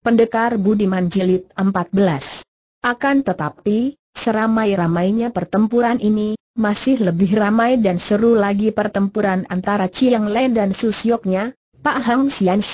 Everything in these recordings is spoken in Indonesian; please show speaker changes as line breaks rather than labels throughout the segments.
Pendekar Budiman Jilid 14. Akan tetapi, seramai-ramainya pertempuran ini, masih lebih ramai dan seru lagi pertempuran antara Chiang Len dan Susyoknya, Pak Hang Sian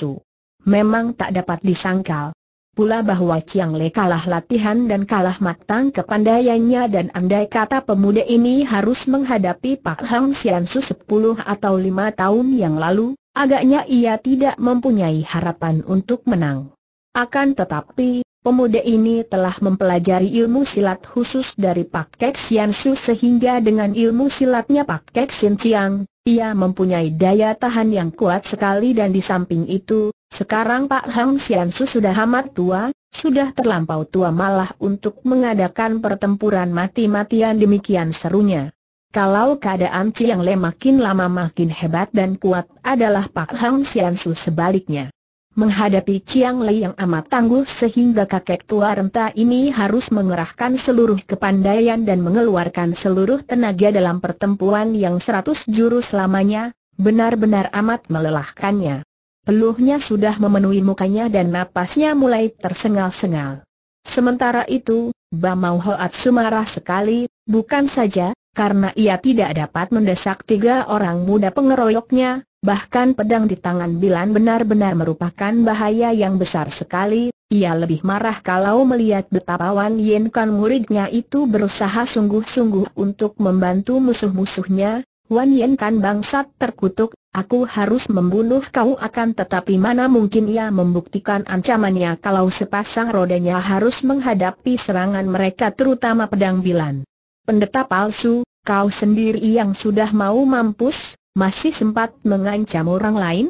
Memang tak dapat disangkal. Pula bahwa Chiang Le kalah latihan dan kalah matang kepandaiannya dan andai kata pemuda ini harus menghadapi Pak Hang Sian 10 atau 5 tahun yang lalu, agaknya ia tidak mempunyai harapan untuk menang. Akan tetapi, pemuda ini telah mempelajari ilmu silat khusus dari Pak Kek Sian Su sehingga dengan ilmu silatnya Pak Kek Sin Chiang, ia mempunyai daya tahan yang kuat sekali dan di samping itu, sekarang Pak Hang Sian Su sudah amat tua, sudah terlampau tua malah untuk mengadakan pertempuran mati-matian demikian serunya. Kalau keadaan Ciang Le makin lama makin hebat dan kuat adalah Pak Hang Sian Su sebaliknya. Menghadapi Chiang Lei yang amat tangguh sehingga kakek tua renta ini harus mengerahkan seluruh kepandaian dan mengeluarkan seluruh tenaga dalam pertempuran yang seratus jurus lamanya, benar-benar amat melelahkannya. Peluhnya sudah memenuhi mukanya dan napasnya mulai tersengal-sengal. Sementara itu, Bamau Hoat sumarah sekali, bukan saja, karena ia tidak dapat mendesak tiga orang muda pengeroyoknya, Bahkan pedang di tangan Bilan benar-benar merupakan bahaya yang besar sekali, ia lebih marah kalau melihat betapa Wan Yen Kan muridnya itu berusaha sungguh-sungguh untuk membantu musuh-musuhnya, Wan Yen Kan bangsat terkutuk, aku harus membunuh kau akan tetapi mana mungkin ia membuktikan ancamannya kalau sepasang rodanya harus menghadapi serangan mereka terutama pedang Bilan. Pendeta palsu, kau sendiri yang sudah mau mampus, masih sempat mengancam orang lain?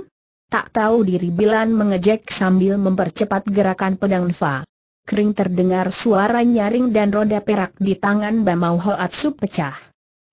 Tak tahu diri Bilan mengejek sambil mempercepat gerakan pedang Fa. Kering terdengar suara nyaring dan roda perak di tangan Bamau Hoatsu pecah.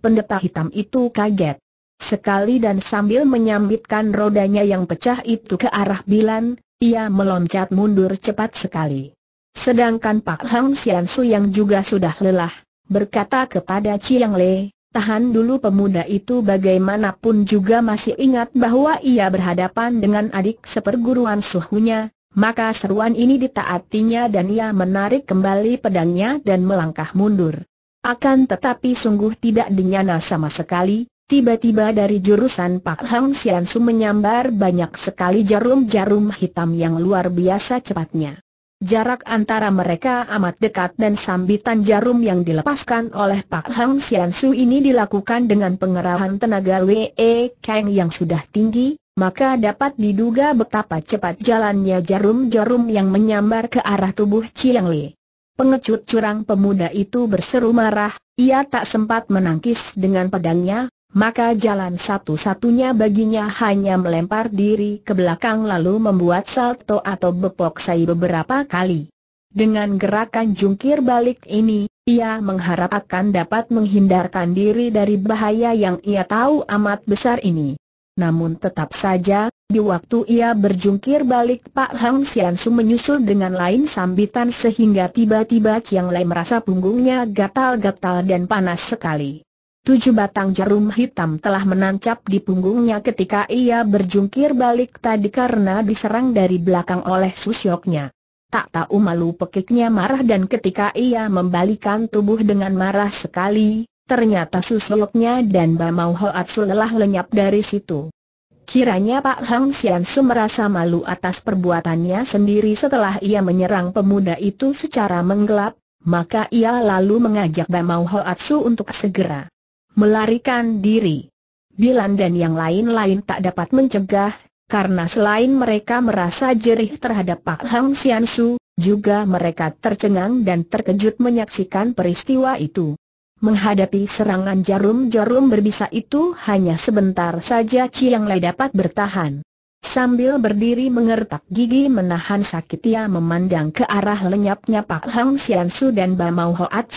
Pendeta hitam itu kaget. Sekali dan sambil menyambitkan rodanya yang pecah itu ke arah Bilan, ia meloncat mundur cepat sekali. Sedangkan Pak Hang Siansu yang juga sudah lelah, berkata kepada Chiang Le, Tahan dulu pemuda itu bagaimanapun juga masih ingat bahwa ia berhadapan dengan adik seperguruan suhunya, maka seruan ini ditaatinya dan ia menarik kembali pedangnya dan melangkah mundur. Akan tetapi sungguh tidak dinyana sama sekali, tiba-tiba dari jurusan Pak Hang Su menyambar banyak sekali jarum-jarum hitam yang luar biasa cepatnya. Jarak antara mereka amat dekat dan sambitan jarum yang dilepaskan oleh Pak Hang Sian Su ini dilakukan dengan pengerahan tenaga Wee Kang yang sudah tinggi, maka dapat diduga betapa cepat jalannya jarum-jarum yang menyambar ke arah tubuh Chiang Li. Pengecut curang pemuda itu berseru marah, ia tak sempat menangkis dengan pedangnya, maka jalan satu-satunya baginya hanya melempar diri ke belakang lalu membuat salto atau bepok sai beberapa kali. Dengan gerakan jungkir balik ini, ia mengharap akan dapat menghindarkan diri dari bahaya yang ia tahu amat besar ini. Namun tetap saja, di waktu ia berjungkir balik Pak Hang Siansu menyusul dengan lain sambitan sehingga tiba-tiba Chiang Lai merasa punggungnya gatal-gatal dan panas sekali. Tujuh batang jarum hitam telah menancap di punggungnya ketika ia berjungkir balik tadi karena diserang dari belakang oleh susyoknya. Tak tahu malu pekiknya marah dan ketika ia membalikan tubuh dengan marah sekali, ternyata susyoknya dan Bamau Hoat lelah lenyap dari situ. Kiranya Pak Hang Sian Su merasa malu atas perbuatannya sendiri setelah ia menyerang pemuda itu secara menggelap, maka ia lalu mengajak Bamau Hoatsu untuk segera melarikan diri. Bilan dan yang lain-lain tak dapat mencegah, karena selain mereka merasa jerih terhadap Pak Hang Sian juga mereka tercengang dan terkejut menyaksikan peristiwa itu. Menghadapi serangan jarum-jarum berbisa itu hanya sebentar saja Chiang Lai dapat bertahan. Sambil berdiri mengertak gigi menahan sakit ia memandang ke arah lenyapnya Pak Hang Sian dan Bamau Hoat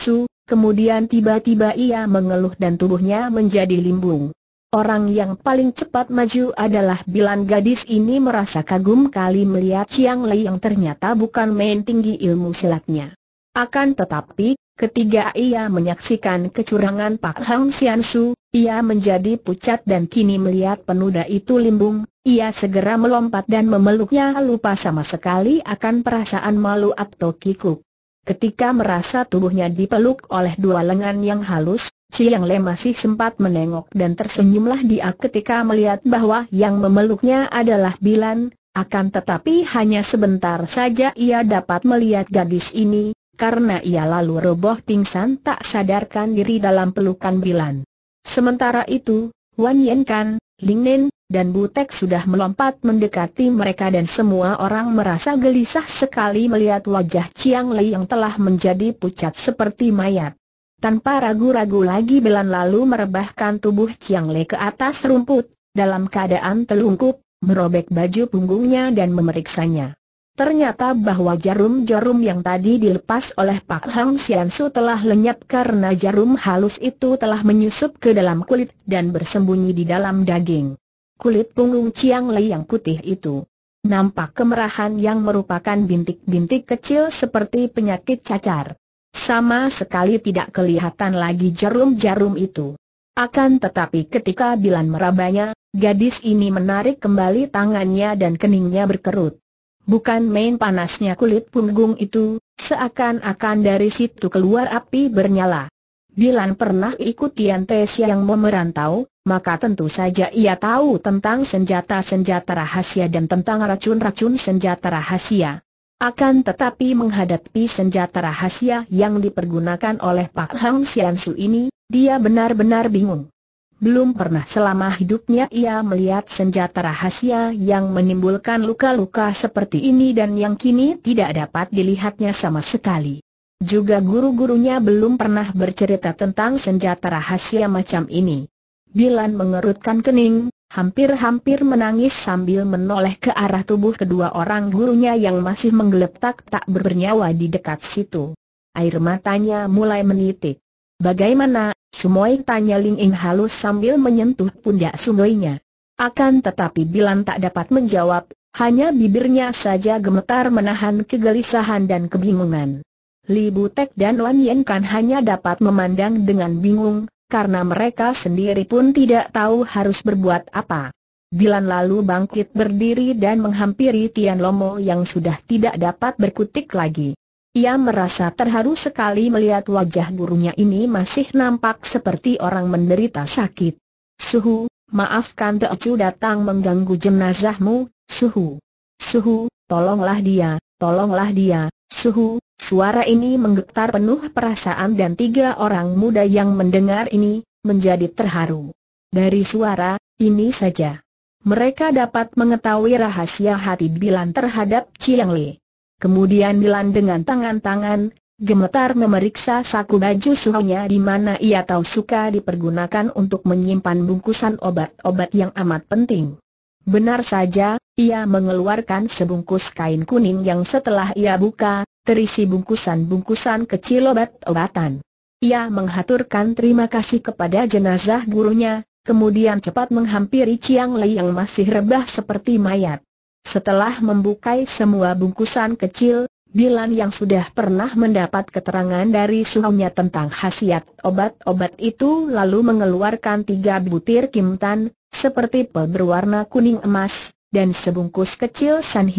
Kemudian tiba-tiba ia mengeluh dan tubuhnya menjadi limbung. Orang yang paling cepat maju adalah bilang gadis ini merasa kagum kali melihat Chiang Lei yang ternyata bukan main tinggi ilmu silatnya. Akan tetapi, ketika ia menyaksikan kecurangan Pak Hang Sian Su, ia menjadi pucat dan kini melihat penuda itu limbung, ia segera melompat dan memeluknya lupa sama sekali akan perasaan malu atau kikuk. Ketika merasa tubuhnya dipeluk oleh dua lengan yang halus, Chiang Le masih sempat menengok dan tersenyumlah dia ketika melihat bahwa yang memeluknya adalah Bilan, akan tetapi hanya sebentar saja ia dapat melihat gadis ini, karena ia lalu roboh pingsan tak sadarkan diri dalam pelukan Bilan. Sementara itu, Wan Yen Kan, Ling Nen, dan Butek sudah melompat mendekati mereka dan semua orang merasa gelisah sekali melihat wajah Chiang Lei yang telah menjadi pucat seperti mayat. Tanpa ragu-ragu lagi Belan lalu merebahkan tubuh Chiang Lei ke atas rumput, dalam keadaan telungkup, merobek baju punggungnya dan memeriksanya. Ternyata bahwa jarum-jarum yang tadi dilepas oleh Pak Hang Siansu telah lenyap karena jarum halus itu telah menyusup ke dalam kulit dan bersembunyi di dalam daging. Kulit punggung Chiang Lei yang putih itu nampak kemerahan yang merupakan bintik-bintik kecil seperti penyakit cacar. Sama sekali tidak kelihatan lagi jarum-jarum itu. Akan tetapi ketika Bilan merabanya, gadis ini menarik kembali tangannya dan keningnya berkerut. Bukan main panasnya kulit punggung itu, seakan-akan dari situ keluar api bernyala. Bilan pernah ikut Tian Tesya yang memerantau, maka tentu saja ia tahu tentang senjata-senjata rahasia dan tentang racun-racun senjata rahasia. Akan tetapi menghadapi senjata rahasia yang dipergunakan oleh Pak Hang Siansu ini, dia benar-benar bingung. Belum pernah selama hidupnya ia melihat senjata rahasia yang menimbulkan luka-luka seperti ini dan yang kini tidak dapat dilihatnya sama sekali. Juga guru-gurunya belum pernah bercerita tentang senjata rahasia macam ini. Bilan mengerutkan kening, hampir-hampir menangis sambil menoleh ke arah tubuh kedua orang gurunya yang masih menggeletak tak bernyawa di dekat situ. Air matanya mulai menitik. Bagaimana, Sumoy tanya Ling Ying halus sambil menyentuh pundak Sumoynya. Akan tetapi Bilan tak dapat menjawab, hanya bibirnya saja gemetar menahan kegelisahan dan kebingungan. Li Butek dan Wan Yen Kan hanya dapat memandang dengan bingung, karena mereka sendiri pun tidak tahu harus berbuat apa. Bilan lalu bangkit berdiri dan menghampiri Tian Lomo yang sudah tidak dapat berkutik lagi. Ia merasa terharu sekali melihat wajah gurunya ini masih nampak seperti orang menderita sakit. Suhu, maafkan Teocu datang mengganggu jenazahmu, Suhu. Suhu, tolonglah dia, tolonglah dia, Suhu. Suara ini menggetar penuh perasaan dan tiga orang muda yang mendengar ini, menjadi terharu. Dari suara, ini saja. Mereka dapat mengetahui rahasia hati Bilan terhadap Chiang Li. Kemudian Milan dengan tangan-tangan, gemetar memeriksa saku baju suhunya di mana ia tahu suka dipergunakan untuk menyimpan bungkusan obat-obat yang amat penting. Benar saja, ia mengeluarkan sebungkus kain kuning yang setelah ia buka, terisi bungkusan-bungkusan kecil obat-obatan. Ia menghaturkan terima kasih kepada jenazah gurunya, kemudian cepat menghampiri Chiang Lei yang masih rebah seperti mayat. Setelah membuka semua bungkusan kecil, Bilan yang sudah pernah mendapat keterangan dari suhunya tentang khasiat obat-obat itu lalu mengeluarkan tiga butir kimtan, seperti pel berwarna kuning emas, dan sebungkus kecil san,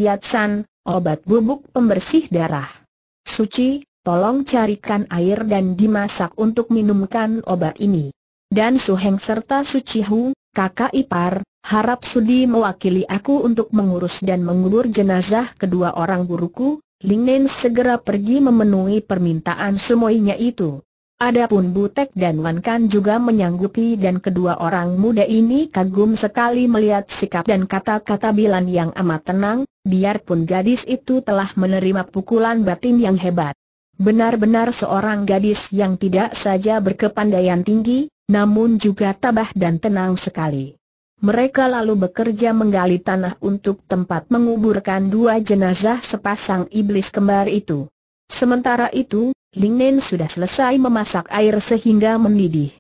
obat bubuk pembersih darah. Suci, tolong carikan air dan dimasak untuk minumkan obat ini. Dan Suheng serta Suci Hu, kakak ipar, harap sudi mewakili aku untuk mengurus dan mengubur jenazah kedua orang guruku, Ling Nen segera pergi memenuhi permintaan semuanya itu. Adapun Butek dan Wan Kan juga menyanggupi dan kedua orang muda ini kagum sekali melihat sikap dan kata-kata Bilan yang amat tenang, biarpun gadis itu telah menerima pukulan batin yang hebat. Benar-benar seorang gadis yang tidak saja berkepandaian tinggi, namun juga tabah dan tenang sekali. Mereka lalu bekerja menggali tanah untuk tempat menguburkan dua jenazah sepasang iblis kembar itu. Sementara itu, Ling Nen sudah selesai memasak air sehingga mendidih.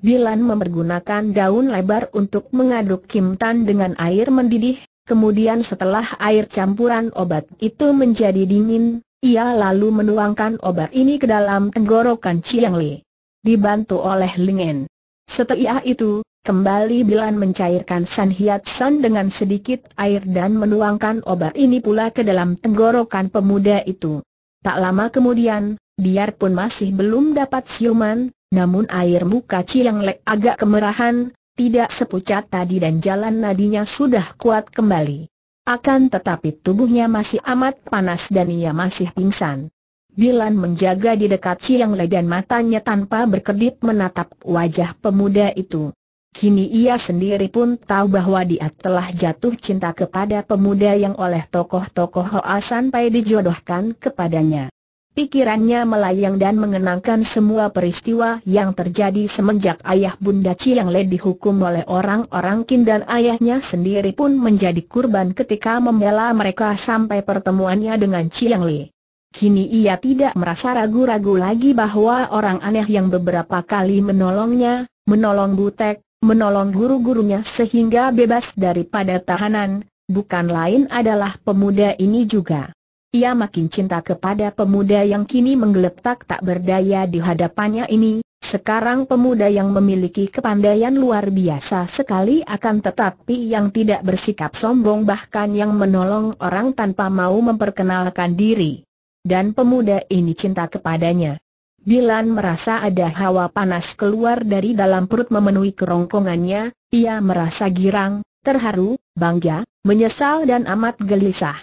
Bilan mempergunakan daun lebar untuk mengaduk Kim Tan dengan air mendidih, kemudian setelah air campuran obat itu menjadi dingin, ia lalu menuangkan obat ini ke dalam tenggorokan Chiang Li. Dibantu oleh Ling Nen. Setelah itu, kembali Bilan mencairkan San Hiat San dengan sedikit air dan menuangkan obat ini pula ke dalam tenggorokan pemuda itu. Tak lama kemudian, biarpun masih belum dapat siuman, namun air muka Ciang Lek agak kemerahan, tidak sepucat tadi dan jalan nadinya sudah kuat kembali. Akan tetapi tubuhnya masih amat panas dan ia masih pingsan. Bilan menjaga di dekat Chiang Le dan matanya tanpa berkedip menatap wajah pemuda itu. Kini ia sendiri pun tahu bahwa dia telah jatuh cinta kepada pemuda yang oleh tokoh-tokoh Hoa sampai dijodohkan kepadanya. Pikirannya melayang dan mengenangkan semua peristiwa yang terjadi semenjak ayah Bunda Chiang Le dihukum oleh orang-orang Kin dan ayahnya sendiri pun menjadi kurban ketika membela mereka sampai pertemuannya dengan Chiang Le. Kini ia tidak merasa ragu-ragu lagi bahwa orang aneh yang beberapa kali menolongnya, menolong Butek, menolong guru-gurunya sehingga bebas daripada tahanan, bukan lain adalah pemuda ini juga. Ia makin cinta kepada pemuda yang kini menggeletak tak berdaya di hadapannya ini, sekarang pemuda yang memiliki kepandaian luar biasa sekali akan tetapi yang tidak bersikap sombong bahkan yang menolong orang tanpa mau memperkenalkan diri dan pemuda ini cinta kepadanya. Bilan merasa ada hawa panas keluar dari dalam perut memenuhi kerongkongannya, ia merasa girang, terharu, bangga, menyesal dan amat gelisah.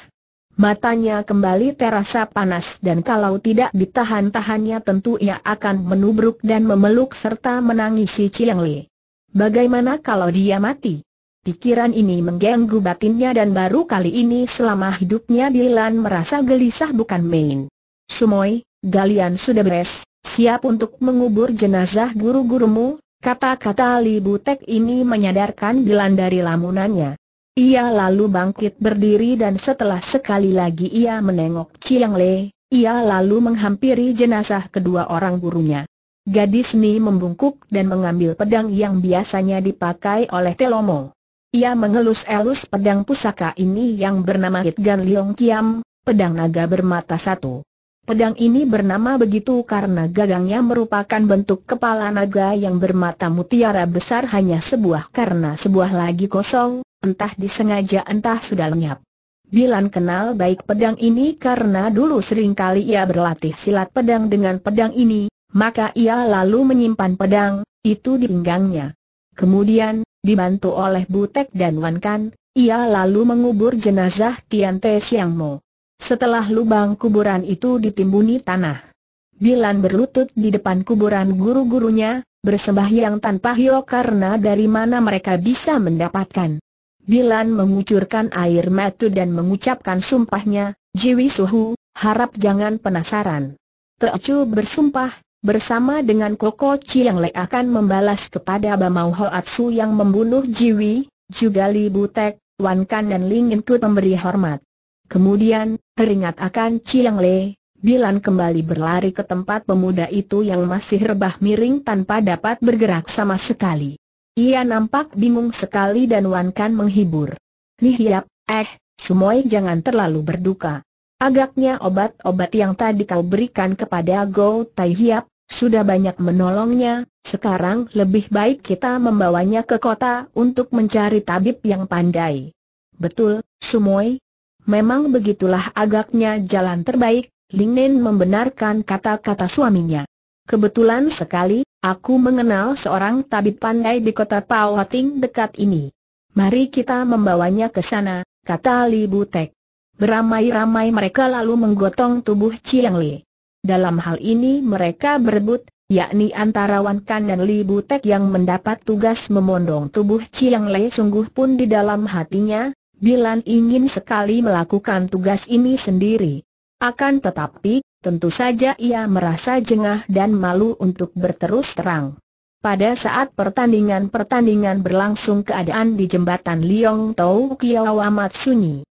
Matanya kembali terasa panas dan kalau tidak ditahan-tahannya tentu ia akan menubruk dan memeluk serta menangisi Chiang Li. Bagaimana kalau dia mati? Pikiran ini mengganggu batinnya dan baru kali ini selama hidupnya Bilan merasa gelisah bukan main. Sumoy, galian sudah beres, siap untuk mengubur jenazah guru-gurumu, kata-kata Li Butek ini menyadarkan Bilan dari lamunannya. Ia lalu bangkit berdiri dan setelah sekali lagi ia menengok Chiang Le, ia lalu menghampiri jenazah kedua orang gurunya. Gadis ini membungkuk dan mengambil pedang yang biasanya dipakai oleh Telomo. Ia mengelus-elus pedang pusaka ini yang bernama Hitgan Liong Kiam, pedang naga bermata satu. Pedang ini bernama begitu karena gagangnya merupakan bentuk kepala naga yang bermata mutiara besar hanya sebuah karena sebuah lagi kosong, entah disengaja entah sudah lenyap. Bilan kenal baik pedang ini karena dulu sering kali ia berlatih silat pedang dengan pedang ini, maka ia lalu menyimpan pedang, itu di pinggangnya. Kemudian, Dibantu oleh Butek dan Wan Kan, ia lalu mengubur jenazah Tian Te Siang Mo. Setelah lubang kuburan itu ditimbuni tanah. Bilan berlutut di depan kuburan guru-gurunya, bersembahyang tanpa hio karena dari mana mereka bisa mendapatkan. Bilan mengucurkan air mata dan mengucapkan sumpahnya, Jiwi Suhu, harap jangan penasaran. Teocu bersumpah, Bersama dengan Koko yang Le akan membalas kepada Bamau Hoatsu yang membunuh Jiwi, juga Li Butek, Wan Kan dan Ling Inkut memberi hormat. Kemudian, teringat akan yang Le, Bilan kembali berlari ke tempat pemuda itu yang masih rebah miring tanpa dapat bergerak sama sekali. Ia nampak bingung sekali dan Wan Kan menghibur. Yap, eh, Sumoy jangan terlalu berduka. Agaknya obat-obat yang tadi kau berikan kepada Go Tai Hiap, sudah banyak menolongnya, sekarang lebih baik kita membawanya ke kota untuk mencari tabib yang pandai. Betul, Sumoi. Memang begitulah agaknya jalan terbaik, Ling Nen membenarkan kata-kata suaminya. Kebetulan sekali, aku mengenal seorang tabib pandai di kota Ting dekat ini. Mari kita membawanya ke sana, kata Li Butek. Beramai-ramai mereka lalu menggotong tubuh Chiang Li. Dalam hal ini mereka berebut, yakni antara Wan Kan dan Li Butek yang mendapat tugas memondong tubuh Chiang Li sungguh pun di dalam hatinya, Bilan ingin sekali melakukan tugas ini sendiri. Akan tetapi, tentu saja ia merasa jengah dan malu untuk berterus terang. Pada saat pertandingan-pertandingan berlangsung keadaan di jembatan Liong Tau Kiau amat sunyi.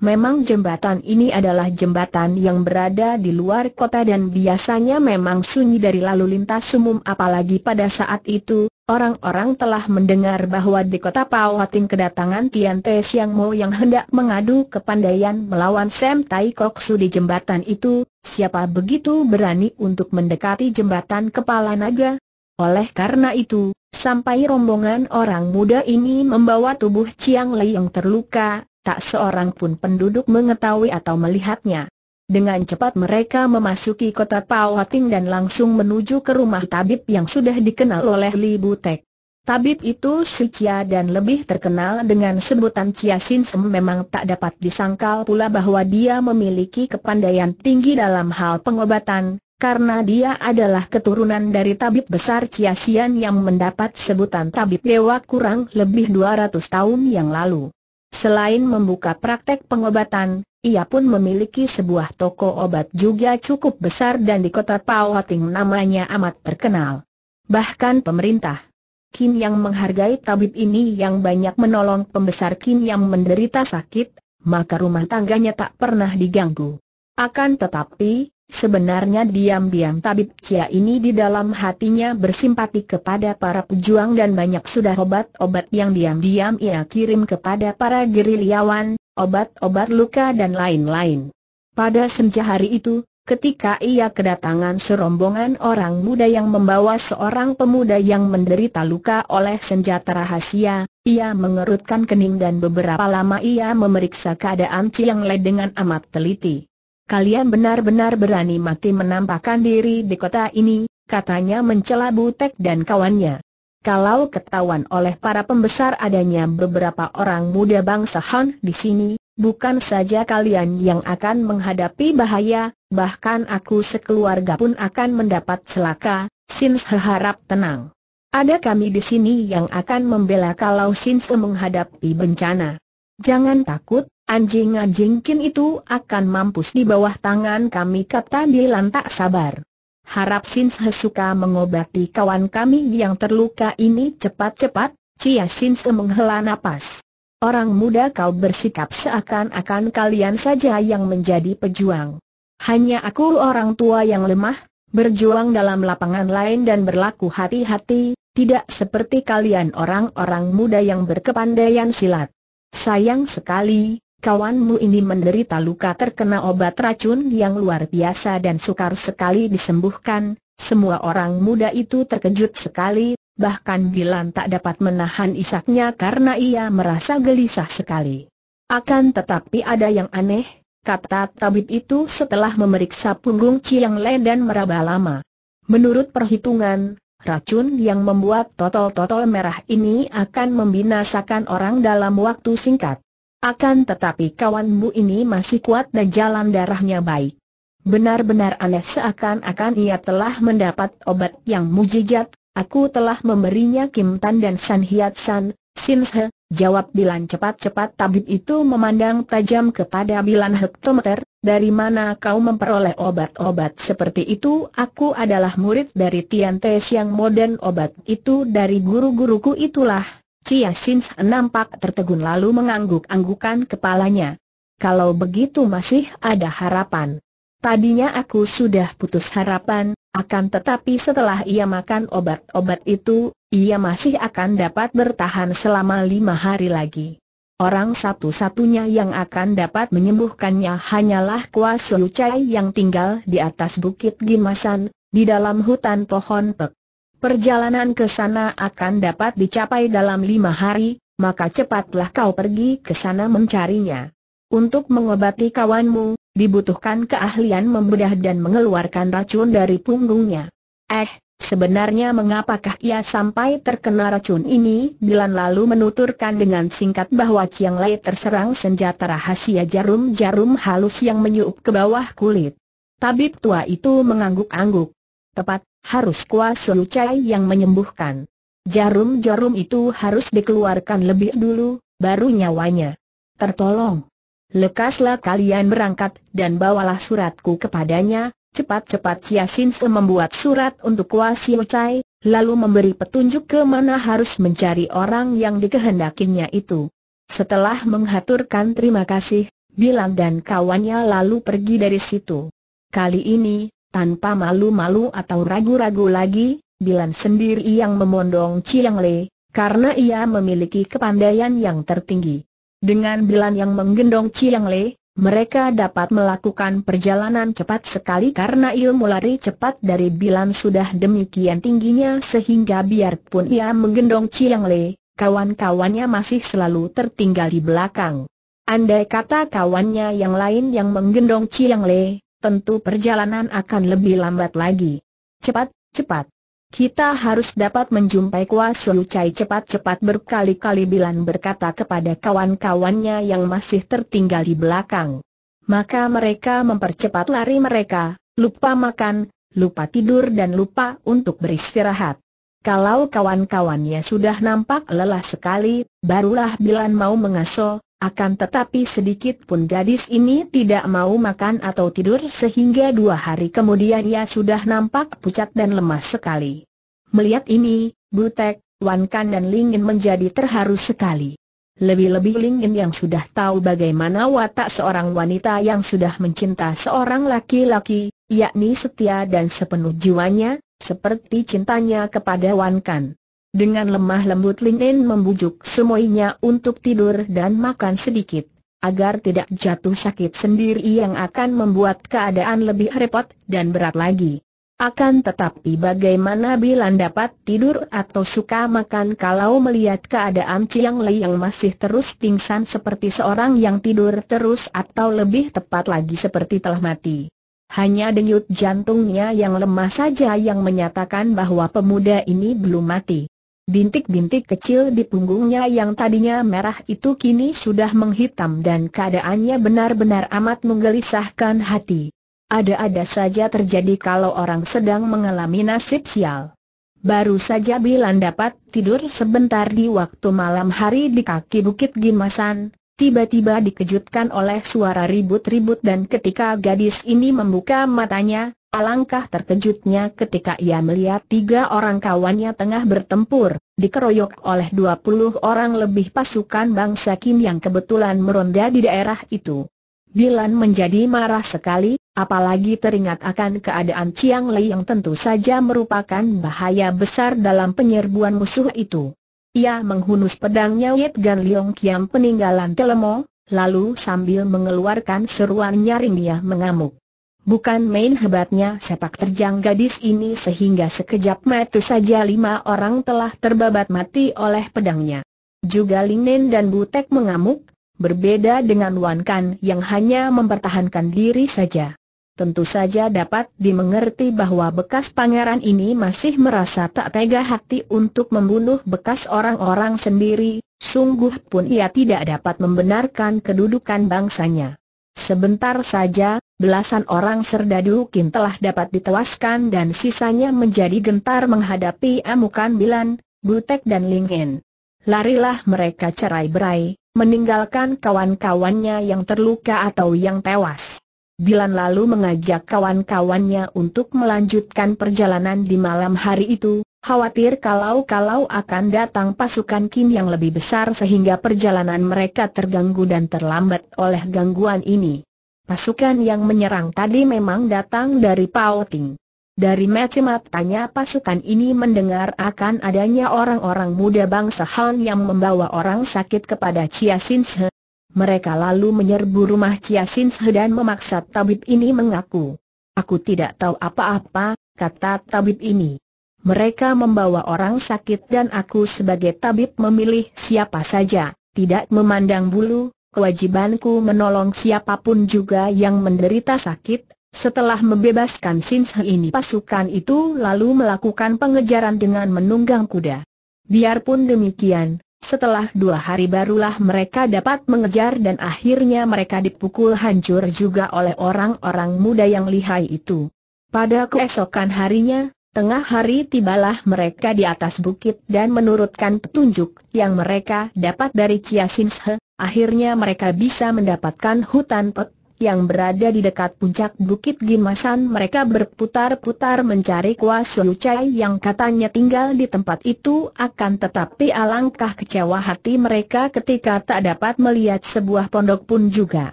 Memang jembatan ini adalah jembatan yang berada di luar kota dan biasanya memang sunyi dari lalu lintas umum apalagi pada saat itu, orang-orang telah mendengar bahwa di kota Pawating kedatangan Tian Te Siang Mo yang hendak mengadu ke kepandaian melawan Sam Tai Kok Su di jembatan itu, siapa begitu berani untuk mendekati jembatan kepala naga? Oleh karena itu, sampai rombongan orang muda ini membawa tubuh Chiang Lei yang terluka, tak seorang pun penduduk mengetahui atau melihatnya. Dengan cepat mereka memasuki kota Pawating dan langsung menuju ke rumah tabib yang sudah dikenal oleh Li Butek. Tabib itu Cia dan lebih terkenal dengan sebutan Chia Sin memang tak dapat disangkal pula bahwa dia memiliki kepandaian tinggi dalam hal pengobatan, karena dia adalah keturunan dari tabib besar Chia Sian yang mendapat sebutan tabib dewa kurang lebih 200 tahun yang lalu. Selain membuka praktek pengobatan, ia pun memiliki sebuah toko obat juga cukup besar dan di kota Ting namanya amat terkenal. Bahkan pemerintah Kim yang menghargai tabib ini yang banyak menolong pembesar Kim yang menderita sakit, maka rumah tangganya tak pernah diganggu. Akan tetapi, Sebenarnya diam-diam tabib Cia ini di dalam hatinya bersimpati kepada para pejuang dan banyak sudah obat-obat yang diam-diam ia kirim kepada para gerilyawan, obat-obat luka dan lain-lain. Pada senja hari itu, ketika ia kedatangan serombongan orang muda yang membawa seorang pemuda yang menderita luka oleh senjata rahasia, ia mengerutkan kening dan beberapa lama ia memeriksa keadaan Ciang Le dengan amat teliti kalian benar-benar berani mati menampakkan diri di kota ini, katanya mencela Butek dan kawannya. Kalau ketahuan oleh para pembesar adanya beberapa orang muda bangsa Han di sini, bukan saja kalian yang akan menghadapi bahaya, bahkan aku sekeluarga pun akan mendapat celaka, Sins harap tenang. Ada kami di sini yang akan membela kalau Sins menghadapi bencana. Jangan takut, anjing anjing kin itu akan mampus di bawah tangan kami kata Dilan tak sabar. Harap Sin suka mengobati kawan kami yang terluka ini cepat-cepat, Cia Sin menghela nafas. Orang muda kau bersikap seakan-akan kalian saja yang menjadi pejuang. Hanya aku orang tua yang lemah, berjuang dalam lapangan lain dan berlaku hati-hati, tidak seperti kalian orang-orang muda yang berkepandaian silat. Sayang sekali, kawanmu ini menderita luka terkena obat racun yang luar biasa dan sukar sekali disembuhkan, semua orang muda itu terkejut sekali, bahkan Bilan tak dapat menahan isaknya karena ia merasa gelisah sekali. Akan tetapi ada yang aneh, kata tabib itu setelah memeriksa punggung Chiang Le dan meraba lama. Menurut perhitungan, racun yang membuat totol-totol merah ini akan membinasakan orang dalam waktu singkat. Akan tetapi kawanmu ini masih kuat dan jalan darahnya baik. Benar-benar aneh seakan-akan ia telah mendapat obat yang mujizat, aku telah memberinya Kim Tan dan San Hiat San, Sin He, jawab Bilan cepat-cepat tabib itu memandang tajam kepada Bilan hektometer, dari mana kau memperoleh obat-obat seperti itu? Aku adalah murid dari Tian Tes yang modern obat itu dari guru-guruku itulah Chia Sins nampak tertegun lalu mengangguk-anggukan kepalanya. Kalau begitu masih ada harapan. Tadinya aku sudah putus harapan, akan tetapi setelah ia makan obat-obat itu, ia masih akan dapat bertahan selama lima hari lagi. Orang satu-satunya yang akan dapat menyembuhkannya hanyalah kuasa Yucai yang tinggal di atas bukit Gimasan, di dalam hutan pohon pek. Perjalanan ke sana akan dapat dicapai dalam lima hari, maka cepatlah kau pergi ke sana mencarinya. Untuk mengobati kawanmu, dibutuhkan keahlian membedah dan mengeluarkan racun dari punggungnya. Eh, Sebenarnya mengapakah ia sampai terkena racun ini? Dilan lalu menuturkan dengan singkat bahwa Chiang Lei terserang senjata rahasia jarum-jarum halus yang menyuup ke bawah kulit. Tabib tua itu mengangguk-angguk. Tepat, harus kuasai cai yang menyembuhkan. Jarum-jarum itu harus dikeluarkan lebih dulu, baru nyawanya tertolong. Lekaslah kalian berangkat dan bawalah suratku kepadanya, cepat-cepat Yasin Se membuat surat untuk Kuasio Chai, lalu memberi petunjuk ke mana harus mencari orang yang dikehendakinya itu. Setelah menghaturkan terima kasih, bilang dan kawannya lalu pergi dari situ. Kali ini, tanpa malu-malu atau ragu-ragu lagi, Bilan sendiri yang memondong Chiang Le, karena ia memiliki kepandaian yang tertinggi. Dengan Bilan yang menggendong Chiang Le, mereka dapat melakukan perjalanan cepat sekali karena ilmu lari cepat dari Bilan sudah demikian tingginya sehingga biarpun ia menggendong Chiang Le, kawan-kawannya masih selalu tertinggal di belakang. Andai kata kawannya yang lain yang menggendong Chiang Le, tentu perjalanan akan lebih lambat lagi. Cepat, cepat. Kita harus dapat menjumpai kuas Lucai cepat-cepat berkali-kali Bilan berkata kepada kawan-kawannya yang masih tertinggal di belakang. Maka mereka mempercepat lari mereka, lupa makan, lupa tidur dan lupa untuk beristirahat. Kalau kawan-kawannya sudah nampak lelah sekali, barulah Bilan mau mengasuh. Akan tetapi sedikit pun gadis ini tidak mau makan atau tidur sehingga dua hari kemudian ia sudah nampak pucat dan lemas sekali. Melihat ini, Butek, Wan Kan dan Lingin menjadi terharu sekali. Lebih-lebih Lingin yang sudah tahu bagaimana watak seorang wanita yang sudah mencinta seorang laki-laki, yakni setia dan sepenuh jiwanya, seperti cintanya kepada Wan Kan. Dengan lemah lembut Lin En membujuk semuanya untuk tidur dan makan sedikit, agar tidak jatuh sakit sendiri yang akan membuat keadaan lebih repot dan berat lagi. Akan tetapi bagaimana Bilan dapat tidur atau suka makan kalau melihat keadaan Chiang Lei yang masih terus pingsan seperti seorang yang tidur terus atau lebih tepat lagi seperti telah mati. Hanya denyut jantungnya yang lemah saja yang menyatakan bahwa pemuda ini belum mati. Bintik-bintik kecil di punggungnya yang tadinya merah itu kini sudah menghitam dan keadaannya benar-benar amat menggelisahkan hati. Ada-ada saja terjadi kalau orang sedang mengalami nasib sial. Baru saja Bilan dapat tidur sebentar di waktu malam hari di kaki Bukit Gimasan, tiba-tiba dikejutkan oleh suara ribut-ribut dan ketika gadis ini membuka matanya, Alangkah terkejutnya ketika ia melihat tiga orang kawannya tengah bertempur, dikeroyok oleh dua puluh orang lebih pasukan bangsa Kim yang kebetulan meronda di daerah itu. Bilan menjadi marah sekali, apalagi teringat akan keadaan Chiang Lei yang tentu saja merupakan bahaya besar dalam penyerbuan musuh itu. Ia menghunus pedangnya Yit Gan Leong Kiam peninggalan Telemo, lalu sambil mengeluarkan seruan nyaring dia mengamuk. Bukan main hebatnya sepak terjang gadis ini sehingga sekejap mata saja lima orang telah terbabat mati oleh pedangnya. Juga Linen dan Butek mengamuk, berbeda dengan Wan Kan yang hanya mempertahankan diri saja. Tentu saja dapat dimengerti bahwa bekas pangeran ini masih merasa tak tega hati untuk membunuh bekas orang-orang sendiri, sungguh pun ia tidak dapat membenarkan kedudukan bangsanya. Sebentar saja, belasan orang serdadu Kim telah dapat ditewaskan dan sisanya menjadi gentar menghadapi amukan Bilan, Butek dan Lingin. Larilah mereka cerai berai, meninggalkan kawan-kawannya yang terluka atau yang tewas. Bilan lalu mengajak kawan-kawannya untuk melanjutkan perjalanan di malam hari itu, khawatir kalau-kalau akan datang pasukan Kim yang lebih besar sehingga perjalanan mereka terganggu dan terlambat oleh gangguan ini. Pasukan yang menyerang tadi memang datang dari Ting. Dari matanya pasukan ini mendengar akan adanya orang-orang muda bangsa Han yang membawa orang sakit kepada Chia Sin Se. Mereka lalu menyerbu rumah Chia Sin Se dan memaksa tabib ini mengaku. Aku tidak tahu apa-apa, kata tabib ini. Mereka membawa orang sakit dan aku sebagai tabib memilih siapa saja, tidak memandang bulu, kewajibanku menolong siapapun juga yang menderita sakit, setelah membebaskan Sinse ini pasukan itu lalu melakukan pengejaran dengan menunggang kuda. Biarpun demikian, setelah dua hari barulah mereka dapat mengejar dan akhirnya mereka dipukul hancur juga oleh orang-orang muda yang lihai itu. Pada keesokan harinya, tengah hari tibalah mereka di atas bukit dan menurutkan petunjuk yang mereka dapat dari Chia Sinshe, akhirnya mereka bisa mendapatkan hutan pek yang berada di dekat puncak Bukit Gimasan mereka berputar-putar mencari kuas Lucai yang katanya tinggal di tempat itu akan tetapi alangkah kecewa hati mereka ketika tak dapat melihat sebuah pondok pun juga.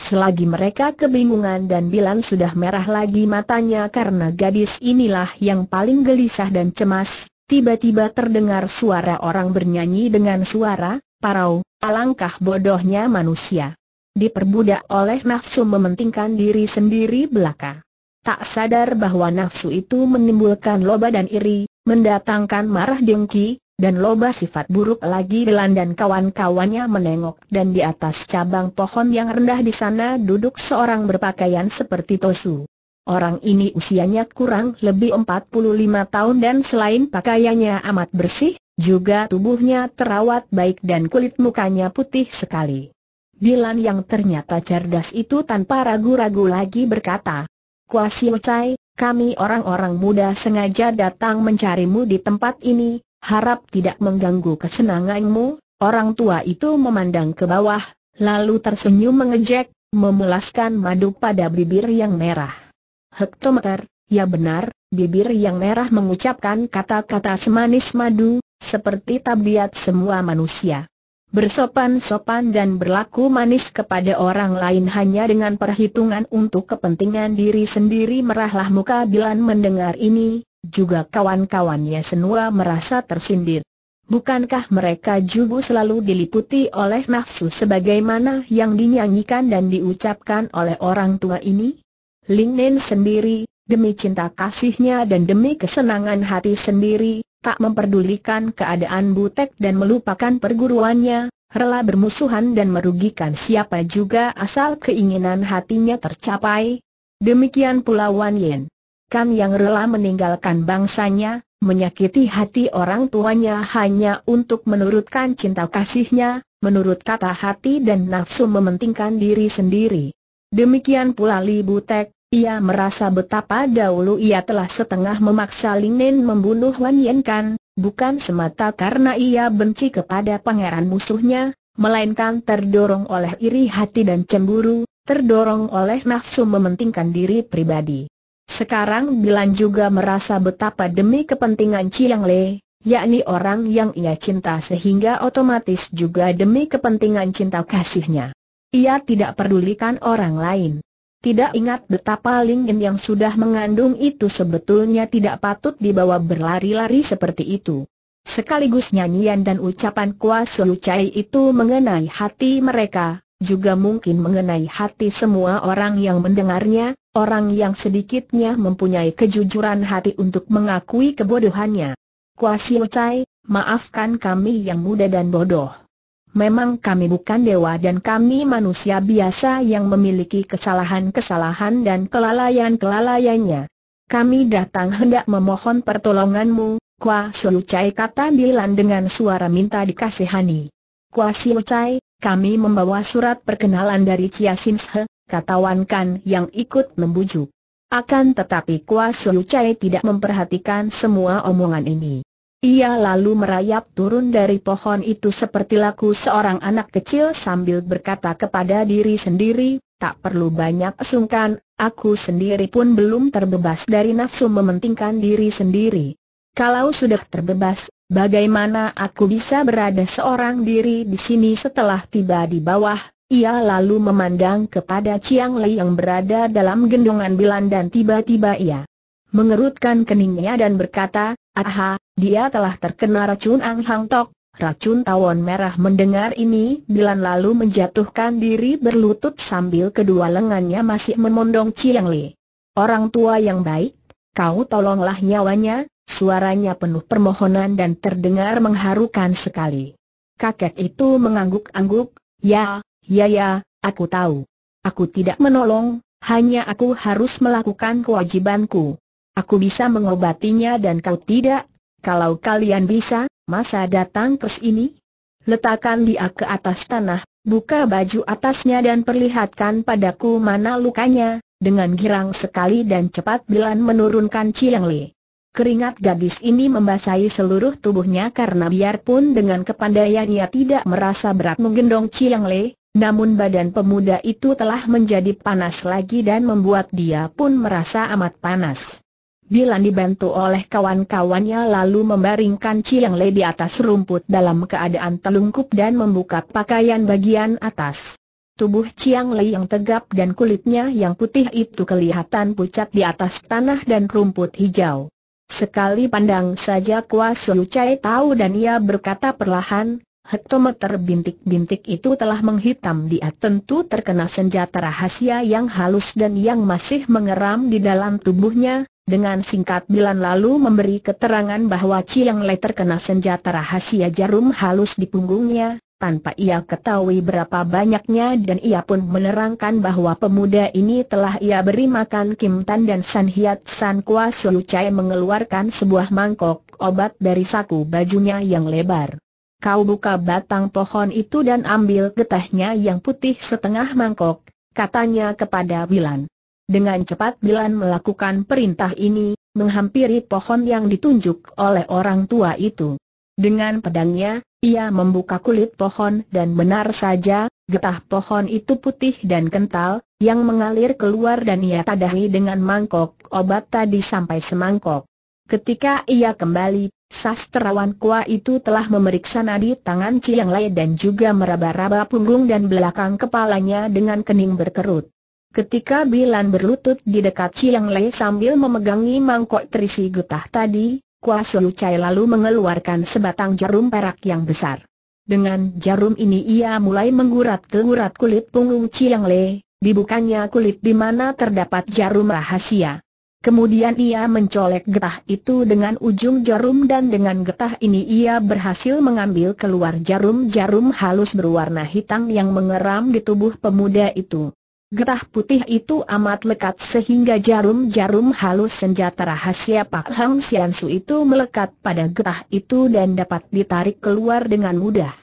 Selagi mereka kebingungan dan Bilan sudah merah lagi matanya karena gadis inilah yang paling gelisah dan cemas, tiba-tiba terdengar suara orang bernyanyi dengan suara, parau, alangkah bodohnya manusia. Diperbudak oleh nafsu mementingkan diri sendiri belaka. Tak sadar bahwa nafsu itu menimbulkan loba dan iri, mendatangkan marah dengki, dan loba sifat buruk lagi Belan dan kawan-kawannya menengok dan di atas cabang pohon yang rendah di sana duduk seorang berpakaian seperti Tosu. Orang ini usianya kurang lebih 45 tahun dan selain pakaiannya amat bersih, juga tubuhnya terawat baik dan kulit mukanya putih sekali. Bilan yang ternyata cerdas itu tanpa ragu-ragu lagi berkata, Kuasi Ucai, kami orang-orang muda sengaja datang mencarimu di tempat ini, harap tidak mengganggu kesenanganmu. Orang tua itu memandang ke bawah, lalu tersenyum mengejek, memulaskan madu pada bibir yang merah hektometer, ya benar, bibir yang merah mengucapkan kata-kata semanis madu, seperti tabiat semua manusia. Bersopan-sopan dan berlaku manis kepada orang lain hanya dengan perhitungan untuk kepentingan diri sendiri merahlah muka Bilan mendengar ini, juga kawan-kawannya semua merasa tersindir. Bukankah mereka juga selalu diliputi oleh nafsu sebagaimana yang dinyanyikan dan diucapkan oleh orang tua ini? Ling Nen sendiri, demi cinta kasihnya dan demi kesenangan hati sendiri, tak memperdulikan keadaan Butek dan melupakan perguruannya, rela bermusuhan dan merugikan siapa juga asal keinginan hatinya tercapai. Demikian pula Wan Yen. Kan yang rela meninggalkan bangsanya, menyakiti hati orang tuanya hanya untuk menurutkan cinta kasihnya, menurut kata hati dan nafsu mementingkan diri sendiri. Demikian pula Li Butek, ia merasa betapa dahulu ia telah setengah memaksa Ling Nen membunuh Wan Yen Kan, bukan semata karena ia benci kepada pangeran musuhnya, melainkan terdorong oleh iri hati dan cemburu, terdorong oleh nafsu mementingkan diri pribadi. Sekarang Bilan juga merasa betapa demi kepentingan Chiang Le, yakni orang yang ia cinta sehingga otomatis juga demi kepentingan cinta kasihnya. Ia tidak pedulikan orang lain. Tidak ingat betapa Lingin yang sudah mengandung itu sebetulnya tidak patut dibawa berlari-lari seperti itu. Sekaligus nyanyian dan ucapan kuasa lucai itu mengenai hati mereka, juga mungkin mengenai hati semua orang yang mendengarnya, orang yang sedikitnya mempunyai kejujuran hati untuk mengakui kebodohannya. Kuasi lucai, maafkan kami yang muda dan bodoh. Memang kami bukan dewa dan kami manusia biasa yang memiliki kesalahan-kesalahan dan kelalaian-kelalaiannya. Kami datang hendak memohon pertolonganmu, Kwa Siu Chai kata Bilan dengan suara minta dikasihani. Kwa Siu Chai, kami membawa surat perkenalan dari Chia Simshe, kata Wan Kan yang ikut membujuk. Akan tetapi Kwa Siu Chai tidak memperhatikan semua omongan ini. Ia lalu merayap turun dari pohon itu seperti laku seorang anak kecil sambil berkata kepada diri sendiri, tak perlu banyak sungkan, aku sendiri pun belum terbebas dari nafsu mementingkan diri sendiri. Kalau sudah terbebas, bagaimana aku bisa berada seorang diri di sini setelah tiba di bawah? Ia lalu memandang kepada Chiang Lei yang berada dalam gendongan Bilan dan tiba-tiba ia mengerutkan keningnya dan berkata, aha, dia telah terkena racun Ang Hang Tok, racun tawon merah mendengar ini, Bilan lalu menjatuhkan diri berlutut sambil kedua lengannya masih memondong Chiang Li. Orang tua yang baik, kau tolonglah nyawanya, suaranya penuh permohonan dan terdengar mengharukan sekali. Kakek itu mengangguk-angguk, ya, ya ya, aku tahu. Aku tidak menolong, hanya aku harus melakukan kewajibanku. Aku bisa mengobatinya dan kau tidak. Kalau kalian bisa, masa datang ke sini? Letakkan dia ke atas tanah, buka baju atasnya dan perlihatkan padaku mana lukanya. Dengan girang sekali dan cepat Bilan menurunkan Chiang Li. Keringat gadis ini membasahi seluruh tubuhnya karena biarpun dengan kepandaiannya tidak merasa berat menggendong Chiang Li, namun badan pemuda itu telah menjadi panas lagi dan membuat dia pun merasa amat panas. Bilan dibantu oleh kawan-kawannya lalu membaringkan Chiang Le di atas rumput dalam keadaan telungkup dan membuka pakaian bagian atas. Tubuh Chiang Lei yang tegap dan kulitnya yang putih itu kelihatan pucat di atas tanah dan rumput hijau. Sekali pandang saja Kua Suyu Chai tahu dan ia berkata perlahan, hektometer bintik-bintik itu telah menghitam dia tentu terkena senjata rahasia yang halus dan yang masih mengeram di dalam tubuhnya, dengan singkat Bilan lalu memberi keterangan bahwa Chiang Lei terkena senjata rahasia jarum halus di punggungnya, tanpa ia ketahui berapa banyaknya dan ia pun menerangkan bahwa pemuda ini telah ia beri makan Kim Tan dan San Hiat San Kwa Siu Chai mengeluarkan sebuah mangkok obat dari saku bajunya yang lebar. Kau buka batang pohon itu dan ambil getahnya yang putih setengah mangkok, katanya kepada Wilan. Dengan cepat Bilan melakukan perintah ini, menghampiri pohon yang ditunjuk oleh orang tua itu. Dengan pedangnya, ia membuka kulit pohon dan benar saja, getah pohon itu putih dan kental, yang mengalir keluar dan ia tadahi dengan mangkok obat tadi sampai semangkok. Ketika ia kembali, sastrawan Kua itu telah memeriksa nadi tangan Ciang Lai dan juga meraba-raba punggung dan belakang kepalanya dengan kening berkerut. Ketika Bilan berlutut di dekat Chiang Lei sambil memegangi mangkok terisi getah tadi, Kua Siu Chai lalu mengeluarkan sebatang jarum perak yang besar. Dengan jarum ini ia mulai menggurat-gurat kulit punggung Chiang Lei, dibukanya kulit di mana terdapat jarum rahasia. Kemudian ia mencolek getah itu dengan ujung jarum dan dengan getah ini ia berhasil mengambil keluar jarum-jarum halus berwarna hitam yang mengeram di tubuh pemuda itu. Getah putih itu amat lekat sehingga jarum-jarum halus senjata rahasia Pak Hang Su itu melekat pada getah itu dan dapat ditarik keluar dengan mudah.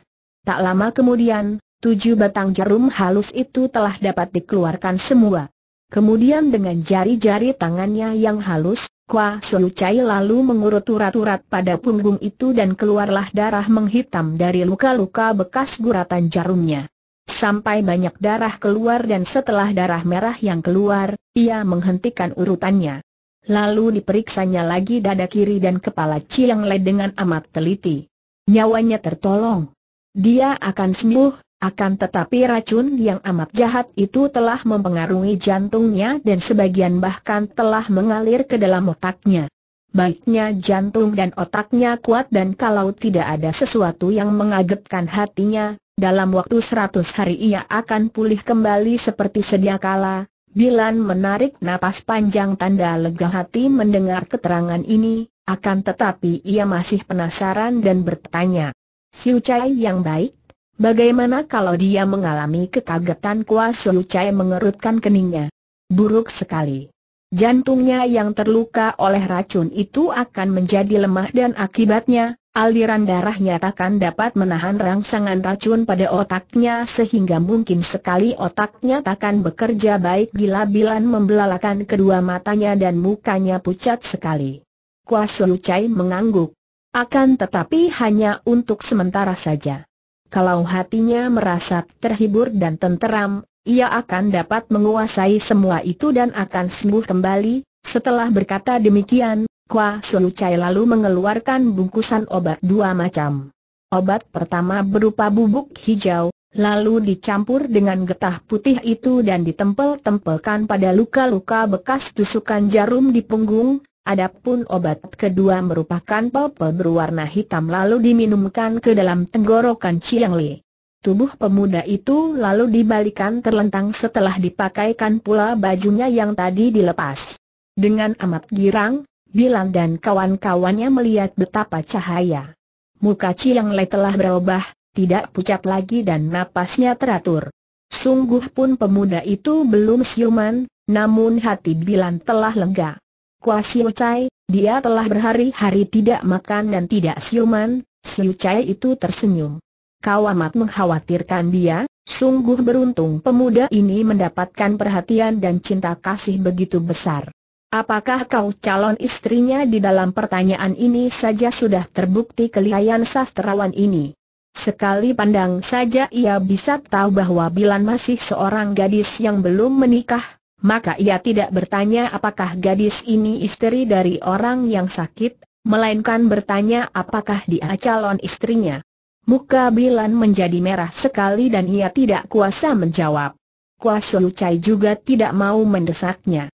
Tak lama kemudian, tujuh batang jarum halus itu telah dapat dikeluarkan semua. Kemudian dengan jari-jari tangannya yang halus, Kwa Solu Chai lalu mengurut urat-urat pada punggung itu dan keluarlah darah menghitam dari luka-luka bekas guratan jarumnya. Sampai banyak darah keluar dan setelah darah merah yang keluar, ia menghentikan urutannya. Lalu diperiksanya lagi dada kiri dan kepala Chiang Le dengan amat teliti. Nyawanya tertolong. Dia akan sembuh, akan tetapi racun yang amat jahat itu telah mempengaruhi jantungnya dan sebagian bahkan telah mengalir ke dalam otaknya. Baiknya jantung dan otaknya kuat dan kalau tidak ada sesuatu yang mengagetkan hatinya, dalam waktu seratus hari ia akan pulih kembali seperti sedia kala. Bilan menarik napas panjang tanda lega hati mendengar keterangan ini, akan tetapi ia masih penasaran dan bertanya. Siu Chai yang baik, bagaimana kalau dia mengalami kekagetan kuas Siu Chai mengerutkan keningnya? Buruk sekali. Jantungnya yang terluka oleh racun itu akan menjadi lemah dan akibatnya, Aliran darahnya takkan dapat menahan rangsangan racun pada otaknya sehingga mungkin sekali otaknya takkan bekerja baik bila-bilan membelalakan kedua matanya dan mukanya pucat sekali. Kuasulu Chai mengangguk. Akan tetapi hanya untuk sementara saja. Kalau hatinya merasa terhibur dan tenteram, ia akan dapat menguasai semua itu dan akan sembuh kembali. Setelah berkata demikian, Kwa Siu Chai lalu mengeluarkan bungkusan obat dua macam. Obat pertama berupa bubuk hijau, lalu dicampur dengan getah putih itu dan ditempel-tempelkan pada luka-luka bekas tusukan jarum di punggung, Adapun obat kedua merupakan pulpel berwarna hitam lalu diminumkan ke dalam tenggorokan Chiang Li. Tubuh pemuda itu lalu dibalikan terlentang setelah dipakaikan pula bajunya yang tadi dilepas. Dengan amat girang, Bilang dan kawan-kawannya melihat betapa cahaya. Muka Chiang Le telah berubah, tidak pucat lagi dan napasnya teratur. Sungguh pun pemuda itu belum siuman, namun hati Bilan telah lega. Kua Siu Chai, dia telah berhari-hari tidak makan dan tidak siuman, Siu Chai itu tersenyum. Kau amat mengkhawatirkan dia, sungguh beruntung pemuda ini mendapatkan perhatian dan cinta kasih begitu besar. Apakah kau calon istrinya di dalam pertanyaan ini saja sudah terbukti kelihayan sastrawan ini? Sekali pandang saja ia bisa tahu bahwa Bilan masih seorang gadis yang belum menikah, maka ia tidak bertanya apakah gadis ini istri dari orang yang sakit, melainkan bertanya apakah dia calon istrinya. Muka Bilan menjadi merah sekali dan ia tidak kuasa menjawab. Kuasa Lucai juga tidak mau mendesaknya.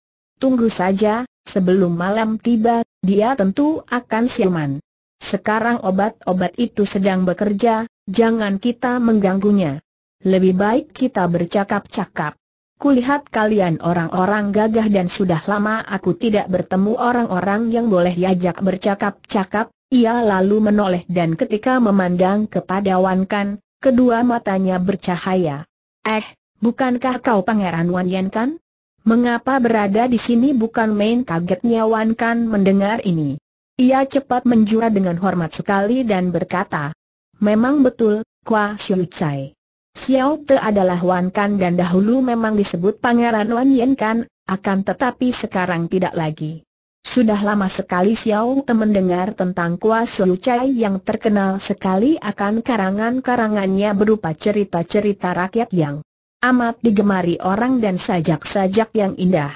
Tunggu saja, sebelum malam tiba, dia tentu akan siuman. Sekarang obat-obat itu sedang bekerja, jangan kita mengganggunya. Lebih baik kita bercakap-cakap. Kulihat kalian orang-orang gagah dan sudah lama aku tidak bertemu orang-orang yang boleh diajak bercakap-cakap, ia lalu menoleh dan ketika memandang kepada Wan Kan, kedua matanya bercahaya. Eh, bukankah kau pangeran Wan Yan Kan? Mengapa berada di sini bukan main kagetnya Wan Kan mendengar ini. Ia cepat menjura dengan hormat sekali dan berkata, Memang betul, Kwa Siu Chai. Xiao Te adalah Wan Kan dan dahulu memang disebut Pangeran Wan Yen Kan, akan tetapi sekarang tidak lagi. Sudah lama sekali Xiao Te mendengar tentang Kwa Siu Chai yang terkenal sekali akan karangan-karangannya berupa cerita-cerita rakyat yang amat digemari orang dan sajak-sajak yang indah.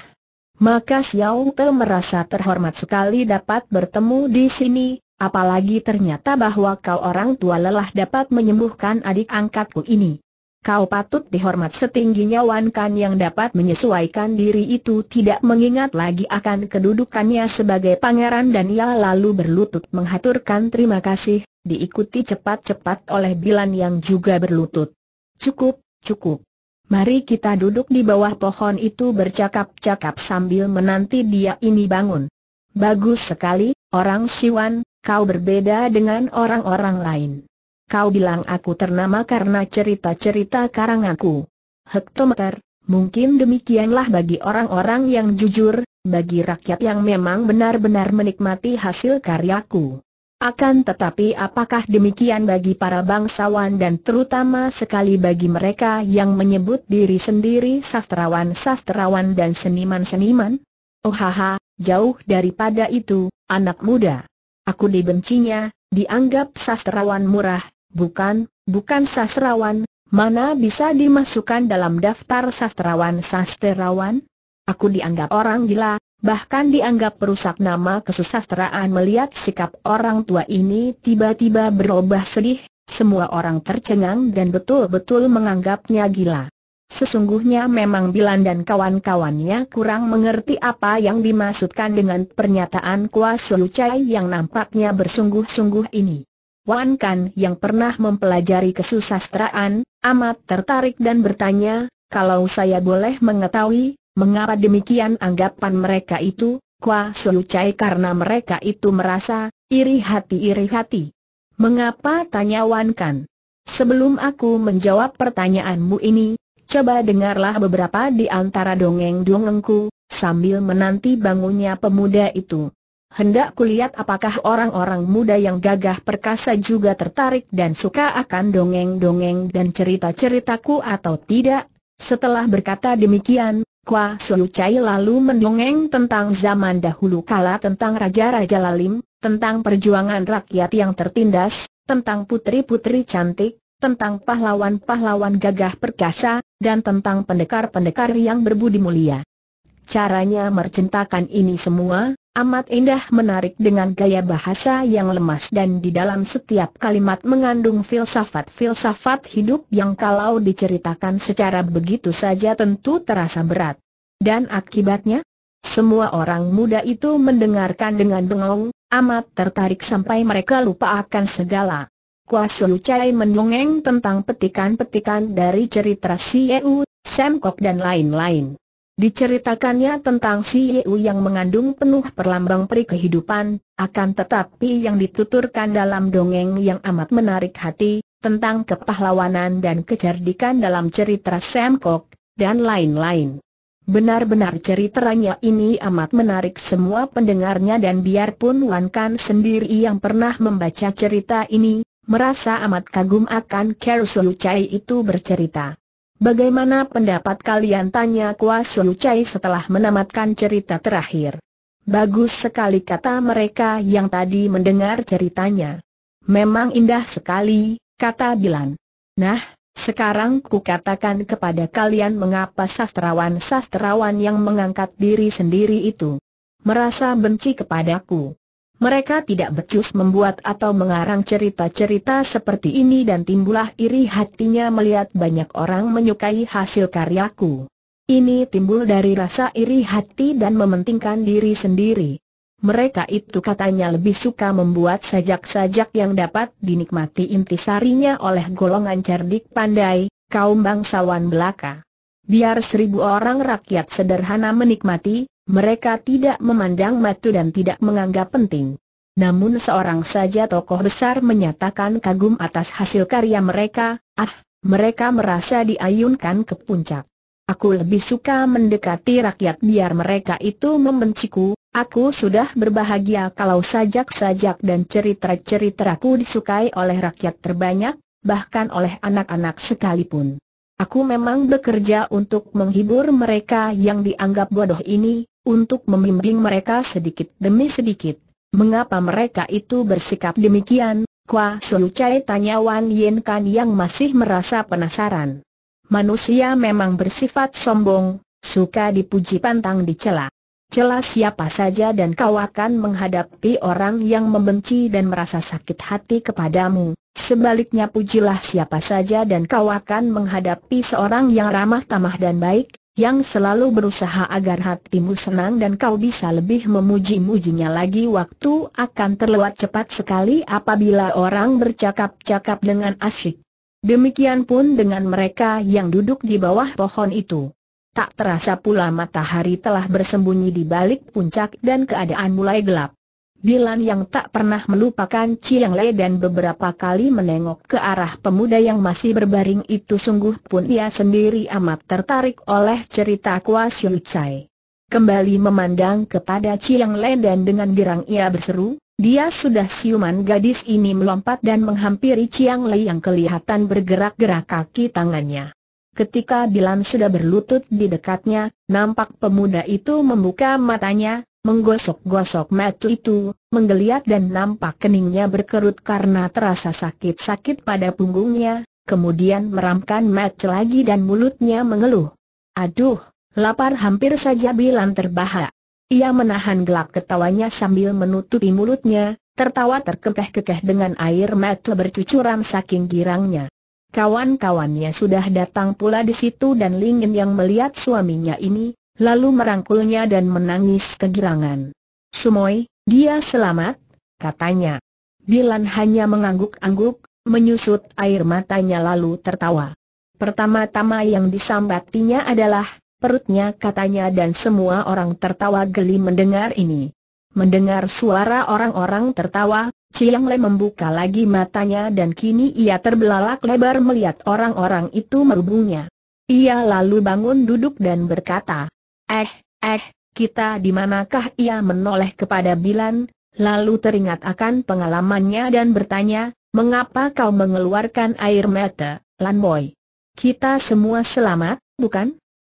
Maka Xiao Te merasa terhormat sekali dapat bertemu di sini, apalagi ternyata bahwa kau orang tua lelah dapat menyembuhkan adik angkatku ini. Kau patut dihormat setingginya Wan Kan yang dapat menyesuaikan diri itu tidak mengingat lagi akan kedudukannya sebagai pangeran dan ia lalu berlutut menghaturkan terima kasih, diikuti cepat-cepat oleh Bilan yang juga berlutut. Cukup, cukup. Mari kita duduk di bawah pohon itu bercakap-cakap sambil menanti dia ini bangun. Bagus sekali, orang Siwan, kau berbeda dengan orang-orang lain. Kau bilang aku ternama karena cerita-cerita karanganku. Hektometer, mungkin demikianlah bagi orang-orang yang jujur, bagi rakyat yang memang benar-benar menikmati hasil karyaku. Akan tetapi apakah demikian bagi para bangsawan dan terutama sekali bagi mereka yang menyebut diri sendiri sastrawan-sastrawan dan seniman-seniman? Oh haha, jauh daripada itu, anak muda. Aku dibencinya, dianggap sastrawan murah, bukan, bukan sastrawan, mana bisa dimasukkan dalam daftar sastrawan-sastrawan? Aku dianggap orang gila, bahkan dianggap perusak nama kesusasteraan melihat sikap orang tua ini tiba-tiba berubah sedih, semua orang tercengang dan betul-betul menganggapnya gila. Sesungguhnya memang Bilan dan kawan-kawannya kurang mengerti apa yang dimaksudkan dengan pernyataan kuasa Yucai yang nampaknya bersungguh-sungguh ini. Wan Kan yang pernah mempelajari kesusasteraan amat tertarik dan bertanya, kalau saya boleh mengetahui, Mengapa demikian anggapan mereka itu, Kwa Siu Chai karena mereka itu merasa, iri hati iri hati. Mengapa tanya Wan Kan? Sebelum aku menjawab pertanyaanmu ini, coba dengarlah beberapa di antara dongeng-dongengku, sambil menanti bangunnya pemuda itu. Hendak kulihat apakah orang-orang muda yang gagah perkasa juga tertarik dan suka akan dongeng-dongeng dan cerita-ceritaku atau tidak. Setelah berkata demikian, Kwa suyu Chai lalu mendongeng tentang zaman dahulu kala tentang raja-raja lalim, tentang perjuangan rakyat yang tertindas, tentang putri-putri cantik, tentang pahlawan-pahlawan gagah perkasa, dan tentang pendekar-pendekar yang berbudi mulia. Caranya mercintakan ini semua, Amat indah menarik dengan gaya bahasa yang lemas dan di dalam setiap kalimat mengandung filsafat-filsafat hidup yang kalau diceritakan secara begitu saja tentu terasa berat. Dan akibatnya, semua orang muda itu mendengarkan dengan bengong, amat tertarik sampai mereka lupa akan segala. Kuasulu Chai mendongeng tentang petikan-petikan dari cerita Sieu, Semkok dan lain-lain. Diceritakannya tentang si Yeu yang mengandung penuh perlambang peri kehidupan, akan tetapi yang dituturkan dalam dongeng yang amat menarik hati, tentang kepahlawanan dan kecerdikan dalam cerita Sam Kok, dan lain-lain. Benar-benar ceritanya ini amat menarik semua pendengarnya dan biarpun Wan Kan sendiri yang pernah membaca cerita ini, merasa amat kagum akan Kersu Chai itu bercerita. Bagaimana pendapat kalian tanya Kua Suu Chai setelah menamatkan cerita terakhir? Bagus sekali kata mereka yang tadi mendengar ceritanya. Memang indah sekali, kata Bilan. Nah, sekarang ku katakan kepada kalian mengapa sastrawan-sastrawan yang mengangkat diri sendiri itu merasa benci kepadaku. Mereka tidak becus membuat atau mengarang cerita-cerita seperti ini dan timbullah iri hatinya melihat banyak orang menyukai hasil karyaku. Ini timbul dari rasa iri hati dan mementingkan diri sendiri. Mereka itu katanya lebih suka membuat sajak-sajak yang dapat dinikmati intisarinya oleh golongan cerdik pandai, kaum bangsawan belaka. Biar seribu orang rakyat sederhana menikmati, mereka tidak memandang matu dan tidak menganggap penting. Namun seorang saja tokoh besar menyatakan kagum atas hasil karya mereka, ah, mereka merasa diayunkan ke puncak. Aku lebih suka mendekati rakyat biar mereka itu membenciku, Aku sudah berbahagia kalau sajak-sajak dan cerita-ceritaku disukai oleh rakyat terbanyak, bahkan oleh anak-anak sekalipun. Aku memang bekerja untuk menghibur mereka yang dianggap bodoh ini, untuk membimbing mereka sedikit demi sedikit. Mengapa mereka itu bersikap demikian? Kwa Suyu Chai tanya Wan Yen Kan yang masih merasa penasaran. Manusia memang bersifat sombong, suka dipuji pantang dicela jelas siapa saja dan kau akan menghadapi orang yang membenci dan merasa sakit hati kepadamu. Sebaliknya pujilah siapa saja dan kau akan menghadapi seorang yang ramah tamah dan baik, yang selalu berusaha agar hatimu senang dan kau bisa lebih memuji-mujinya lagi waktu akan terlewat cepat sekali apabila orang bercakap-cakap dengan asyik. Demikian pun dengan mereka yang duduk di bawah pohon itu. Tak terasa pula matahari telah bersembunyi di balik puncak dan keadaan mulai gelap. Dilan yang tak pernah melupakan Chiang Lei dan beberapa kali menengok ke arah pemuda yang masih berbaring itu sungguh pun ia sendiri amat tertarik oleh cerita Kwa Siu Chai. Kembali memandang kepada Chiang Lei dan dengan girang ia berseru, dia sudah siuman gadis ini melompat dan menghampiri Chiang Lei yang kelihatan bergerak-gerak kaki tangannya. Ketika Bilan sudah berlutut di dekatnya, nampak pemuda itu membuka matanya, menggosok-gosok mata itu, menggeliat dan nampak keningnya berkerut karena terasa sakit-sakit pada punggungnya, kemudian meramkan mata lagi dan mulutnya mengeluh. Aduh, lapar hampir saja Bilan terbahak. Ia menahan gelak ketawanya sambil menutupi mulutnya, tertawa terkekeh-kekeh dengan air mata bercucuran saking girangnya. Kawan-kawannya sudah datang pula di situ dan Lingin yang melihat suaminya ini, lalu merangkulnya dan menangis kegirangan. Sumoy, dia selamat, katanya. Dilan hanya mengangguk-angguk, menyusut air matanya lalu tertawa. Pertama-tama yang disambatinya adalah perutnya katanya dan semua orang tertawa geli mendengar ini. Mendengar suara orang-orang tertawa, Chiang Le membuka lagi matanya dan kini ia terbelalak lebar melihat orang-orang itu merubungnya. Ia lalu bangun duduk dan berkata, Eh, eh, kita di manakah ia menoleh kepada Bilan, lalu teringat akan pengalamannya dan bertanya, Mengapa kau mengeluarkan air mata, Lan Boy? Kita semua selamat, bukan?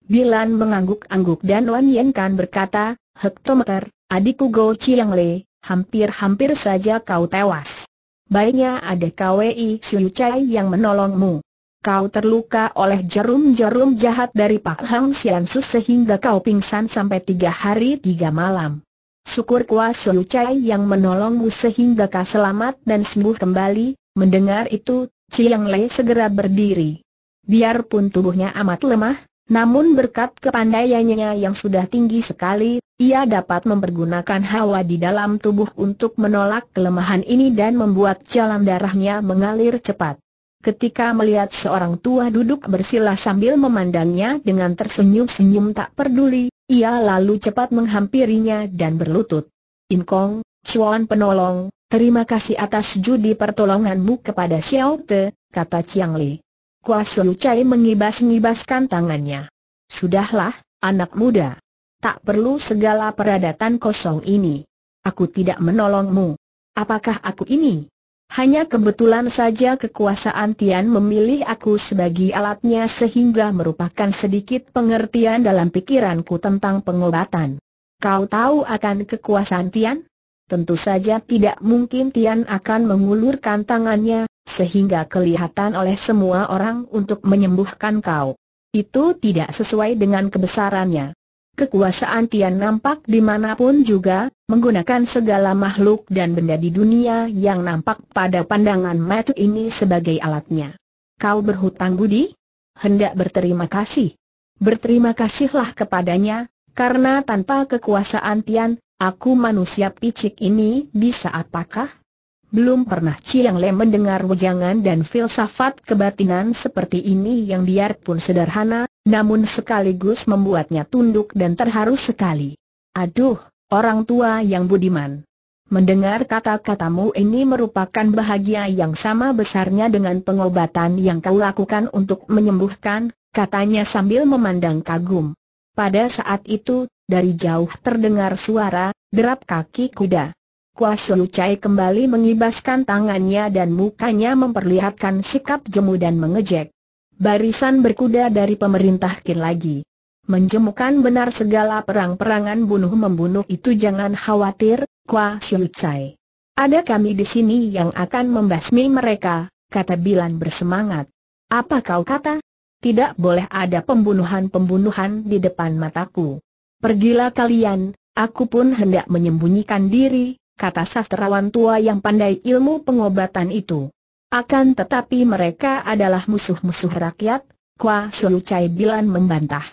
Bilan mengangguk-angguk dan Wan Yen Kan berkata, Hektometer, adikku Go Chiang Le, hampir-hampir saja kau tewas. Baiknya ada KWI Siu Chai yang menolongmu. Kau terluka oleh jarum-jarum jahat dari Pak Hang Sian sehingga kau pingsan sampai tiga hari tiga malam. Syukur kuas Siu Chai yang menolongmu sehingga kau selamat dan sembuh kembali. Mendengar itu, Chiang Lei segera berdiri. Biarpun tubuhnya amat lemah, namun berkat kepandaiannya yang sudah tinggi sekali, ia dapat mempergunakan hawa di dalam tubuh untuk menolak kelemahan ini dan membuat jalan darahnya mengalir cepat. Ketika melihat seorang tua duduk bersila sambil memandangnya dengan tersenyum-senyum tak peduli, ia lalu cepat menghampirinya dan berlutut. Inkong, Chuan penolong, terima kasih atas judi pertolonganmu kepada Xiao Te, kata Chiang Li. Kuasyu Chai mengibas-ngibaskan tangannya. Sudahlah, anak muda. Tak perlu segala peradatan kosong ini. Aku tidak menolongmu. Apakah aku ini? Hanya kebetulan saja kekuasaan Tian memilih aku sebagai alatnya sehingga merupakan sedikit pengertian dalam pikiranku tentang pengobatan. Kau tahu akan kekuasaan Tian? Tentu saja tidak mungkin Tian akan mengulurkan tangannya, sehingga kelihatan oleh semua orang untuk menyembuhkan kau. Itu tidak sesuai dengan kebesarannya. Kekuasaan Tian nampak dimanapun juga, menggunakan segala makhluk dan benda di dunia yang nampak pada pandangan mata ini sebagai alatnya. Kau berhutang budi? Hendak berterima kasih. Berterima kasihlah kepadanya, karena tanpa kekuasaan Tian, aku manusia picik ini bisa apakah? Belum pernah Chiang Le mendengar wejangan dan filsafat kebatinan seperti ini yang biarpun sederhana, namun sekaligus membuatnya tunduk dan terharu sekali. Aduh, orang tua yang budiman. Mendengar kata-katamu ini merupakan bahagia yang sama besarnya dengan pengobatan yang kau lakukan untuk menyembuhkan, katanya sambil memandang kagum. Pada saat itu, dari jauh terdengar suara, derap kaki kuda. Kua Shou Chai kembali mengibaskan tangannya dan mukanya memperlihatkan sikap jemu dan mengejek. Barisan berkuda dari pemerintah Kin lagi. Menjemukan benar segala perang-perangan bunuh-membunuh itu jangan khawatir, Kua Shou Chai. Ada kami di sini yang akan membasmi mereka, kata Bilan bersemangat. Apa kau kata? Tidak boleh ada pembunuhan-pembunuhan di depan mataku. Pergilah kalian, aku pun hendak menyembunyikan diri, kata sastrawan tua yang pandai ilmu pengobatan itu. Akan tetapi mereka adalah musuh-musuh rakyat, Kwa Xiu Chai Bilan membantah.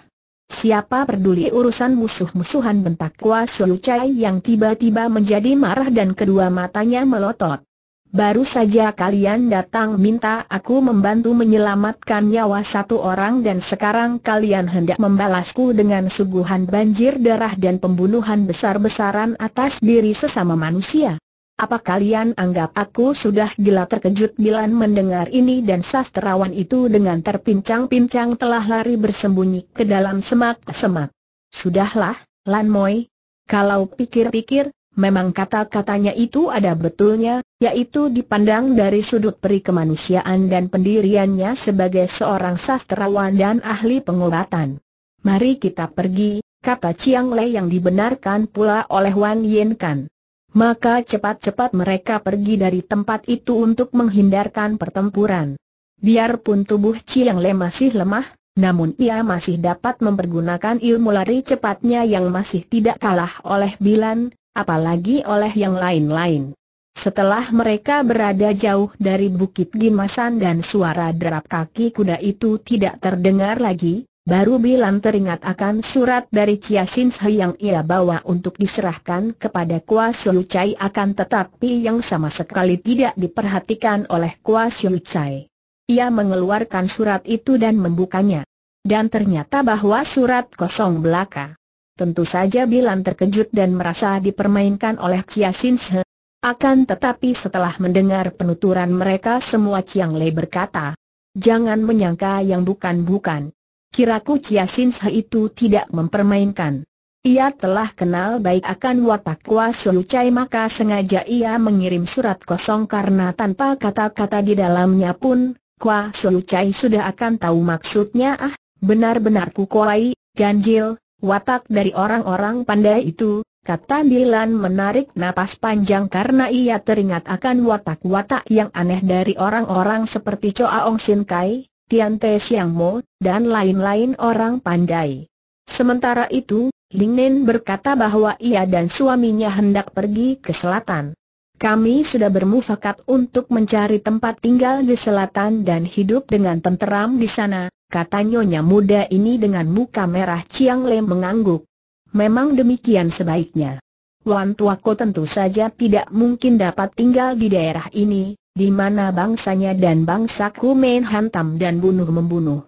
Siapa peduli urusan musuh-musuhan bentak Kwa Xiu Chai yang tiba-tiba menjadi marah dan kedua matanya melotot. Baru saja kalian datang minta aku membantu menyelamatkan nyawa satu orang dan sekarang kalian hendak membalasku dengan suguhan banjir darah dan pembunuhan besar-besaran atas diri sesama manusia. Apa kalian anggap aku sudah gila terkejut Bilan mendengar ini dan sastrawan itu dengan terpincang-pincang telah lari bersembunyi ke dalam semak-semak. Sudahlah, Lan Moi. Kalau pikir-pikir, Memang kata-katanya itu ada betulnya, yaitu dipandang dari sudut peri kemanusiaan dan pendiriannya sebagai seorang sastrawan dan ahli pengobatan. Mari kita pergi, kata Chiang Lei yang dibenarkan pula oleh Wan Yen Kan. Maka cepat-cepat mereka pergi dari tempat itu untuk menghindarkan pertempuran. Biarpun tubuh Chiang Lei masih lemah, namun ia masih dapat mempergunakan ilmu lari cepatnya yang masih tidak kalah oleh Bilan, apalagi oleh yang lain-lain. Setelah mereka berada jauh dari Bukit Gimasan dan suara derap kaki kuda itu tidak terdengar lagi, baru Bilan teringat akan surat dari Chia Sin yang ia bawa untuk diserahkan kepada Kua Siu Chai akan tetapi yang sama sekali tidak diperhatikan oleh Kua Siu Chai. Ia mengeluarkan surat itu dan membukanya. Dan ternyata bahwa surat kosong belaka. Tentu saja Bilan terkejut dan merasa dipermainkan oleh Chia Sin Se. Akan tetapi setelah mendengar penuturan mereka semua Chiang Lei berkata, Jangan menyangka yang bukan-bukan. Kiraku Chia Sin Se itu tidak mempermainkan. Ia telah kenal baik akan watak Kwa Sulu maka sengaja ia mengirim surat kosong karena tanpa kata-kata di dalamnya pun, Kwa Solucai sudah akan tahu maksudnya ah, benar-benar kukuai, ganjil, Watak dari orang-orang pandai itu, kata Dilan menarik napas panjang karena ia teringat akan watak-watak yang aneh dari orang-orang seperti Choa Ong Sin Kai, Tian Te Siang Mo, dan lain-lain orang pandai. Sementara itu, Ling Nen berkata bahwa ia dan suaminya hendak pergi ke selatan. Kami sudah bermufakat untuk mencari tempat tinggal di selatan dan hidup dengan tenteram di sana, kata nyonya muda ini dengan muka merah Chiang le mengangguk. Memang demikian sebaiknya. Wan Tuako tentu saja tidak mungkin dapat tinggal di daerah ini, di mana bangsanya dan bangsaku main hantam dan bunuh-membunuh.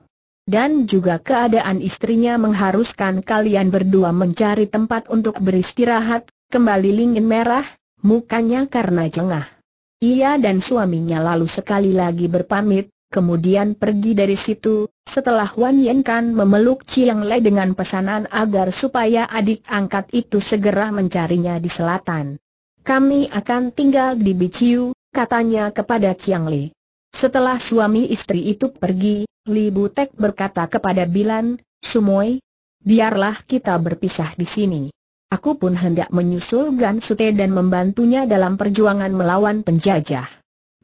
Dan juga keadaan istrinya mengharuskan kalian berdua mencari tempat untuk beristirahat, kembali lingin merah, mukanya karena jengah. Ia dan suaminya lalu sekali lagi berpamit, kemudian pergi dari situ, setelah Wan Yen Kan memeluk Chiang Lei dengan pesanan agar supaya adik angkat itu segera mencarinya di selatan. Kami akan tinggal di Biciu, katanya kepada Chiang Lei. Setelah suami istri itu pergi, Li Butek berkata kepada Bilan, Sumoy, biarlah kita berpisah di sini. Aku pun hendak menyusul Gan Sute dan membantunya dalam perjuangan melawan penjajah.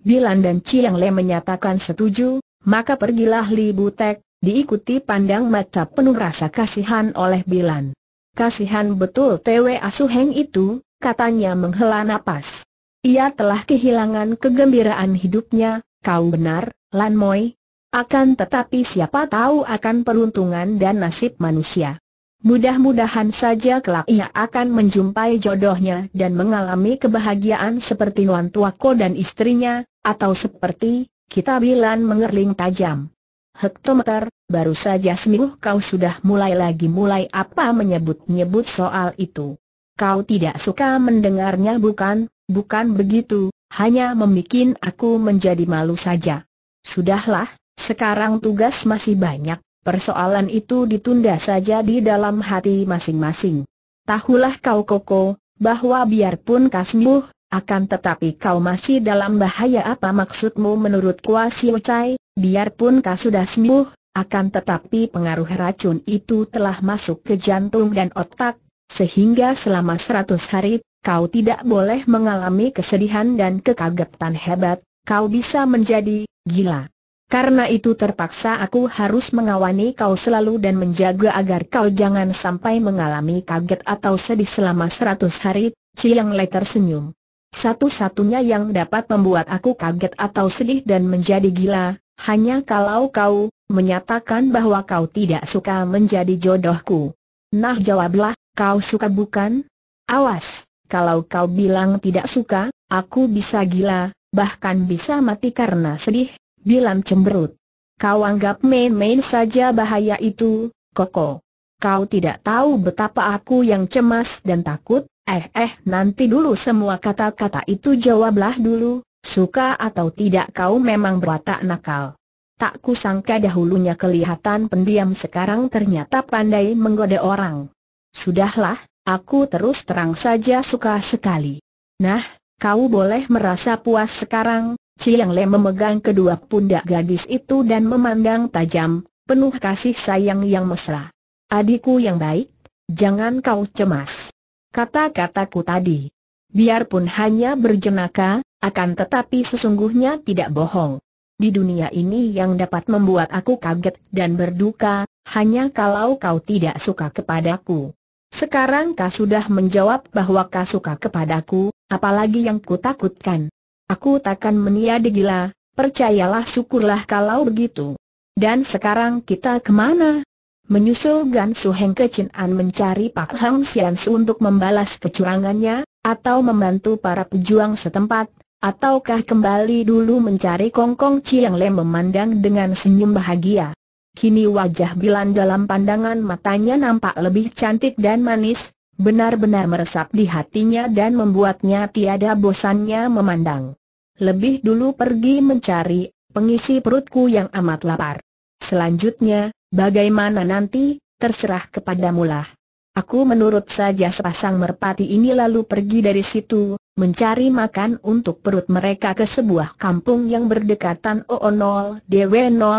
Bilan dan Chiang Le menyatakan setuju, maka pergilah Li Butek, diikuti pandang mata penuh rasa kasihan oleh Bilan. Kasihan betul Tewe Asuheng itu, katanya menghela napas. Ia telah kehilangan kegembiraan hidupnya, kau benar, Lan Moi. Akan tetapi siapa tahu akan peruntungan dan nasib manusia. Mudah-mudahan saja kelak ia akan menjumpai jodohnya dan mengalami kebahagiaan seperti Wan Tuako dan istrinya, atau seperti, kita bilang mengerling tajam. Hektometer, baru saja seminggu kau sudah mulai lagi mulai apa menyebut-nyebut soal itu. Kau tidak suka mendengarnya bukan, bukan begitu, hanya membuat aku menjadi malu saja. Sudahlah, sekarang tugas masih banyak. Persoalan itu ditunda saja di dalam hati masing-masing. Tahulah kau Koko, bahwa biarpun kasmuh, akan tetapi kau masih dalam bahaya apa maksudmu menurut Kua Siu Chai, biarpun kau sudah sembuh, akan tetapi pengaruh racun itu telah masuk ke jantung dan otak, sehingga selama seratus hari, kau tidak boleh mengalami kesedihan dan kekagetan hebat, kau bisa menjadi gila. Karena itu terpaksa aku harus mengawani kau selalu dan menjaga agar kau jangan sampai mengalami kaget atau sedih selama seratus hari, Chiang Lei tersenyum. Satu-satunya yang dapat membuat aku kaget atau sedih dan menjadi gila, hanya kalau kau menyatakan bahwa kau tidak suka menjadi jodohku. Nah jawablah, kau suka bukan? Awas, kalau kau bilang tidak suka, aku bisa gila, bahkan bisa mati karena sedih, Bilan cemberut. Kau anggap main-main saja bahaya itu, Koko. Kau tidak tahu betapa aku yang cemas dan takut, eh eh nanti dulu semua kata-kata itu jawablah dulu, suka atau tidak kau memang berwatak nakal. Tak kusangka dahulunya kelihatan pendiam sekarang ternyata pandai menggoda orang. Sudahlah, aku terus terang saja suka sekali. Nah, kau boleh merasa puas sekarang, Chiang Le memegang kedua pundak gadis itu dan memandang tajam, penuh kasih sayang yang mesra. Adikku yang baik, jangan kau cemas. Kata-kataku tadi, biarpun hanya berjenaka, akan tetapi sesungguhnya tidak bohong. Di dunia ini yang dapat membuat aku kaget dan berduka, hanya kalau kau tidak suka kepadaku. Sekarang kau sudah menjawab bahwa kau suka kepadaku, apalagi yang kutakutkan. Aku takkan meniada gila, percayalah syukurlah kalau begitu. Dan sekarang kita kemana? Menyusul Gan Su Heng ke An mencari Pak Hang Sian untuk membalas kecurangannya, atau membantu para pejuang setempat, ataukah kembali dulu mencari Kong Kong Chiang Le memandang dengan senyum bahagia. Kini wajah Bilan dalam pandangan matanya nampak lebih cantik dan manis, benar-benar meresap di hatinya dan membuatnya tiada bosannya memandang. Lebih dulu pergi mencari pengisi perutku yang amat lapar. Selanjutnya, bagaimana nanti, terserah kepadamu lah. Aku menurut saja sepasang merpati ini lalu pergi dari situ, mencari makan untuk perut mereka ke sebuah kampung yang berdekatan OO0 dw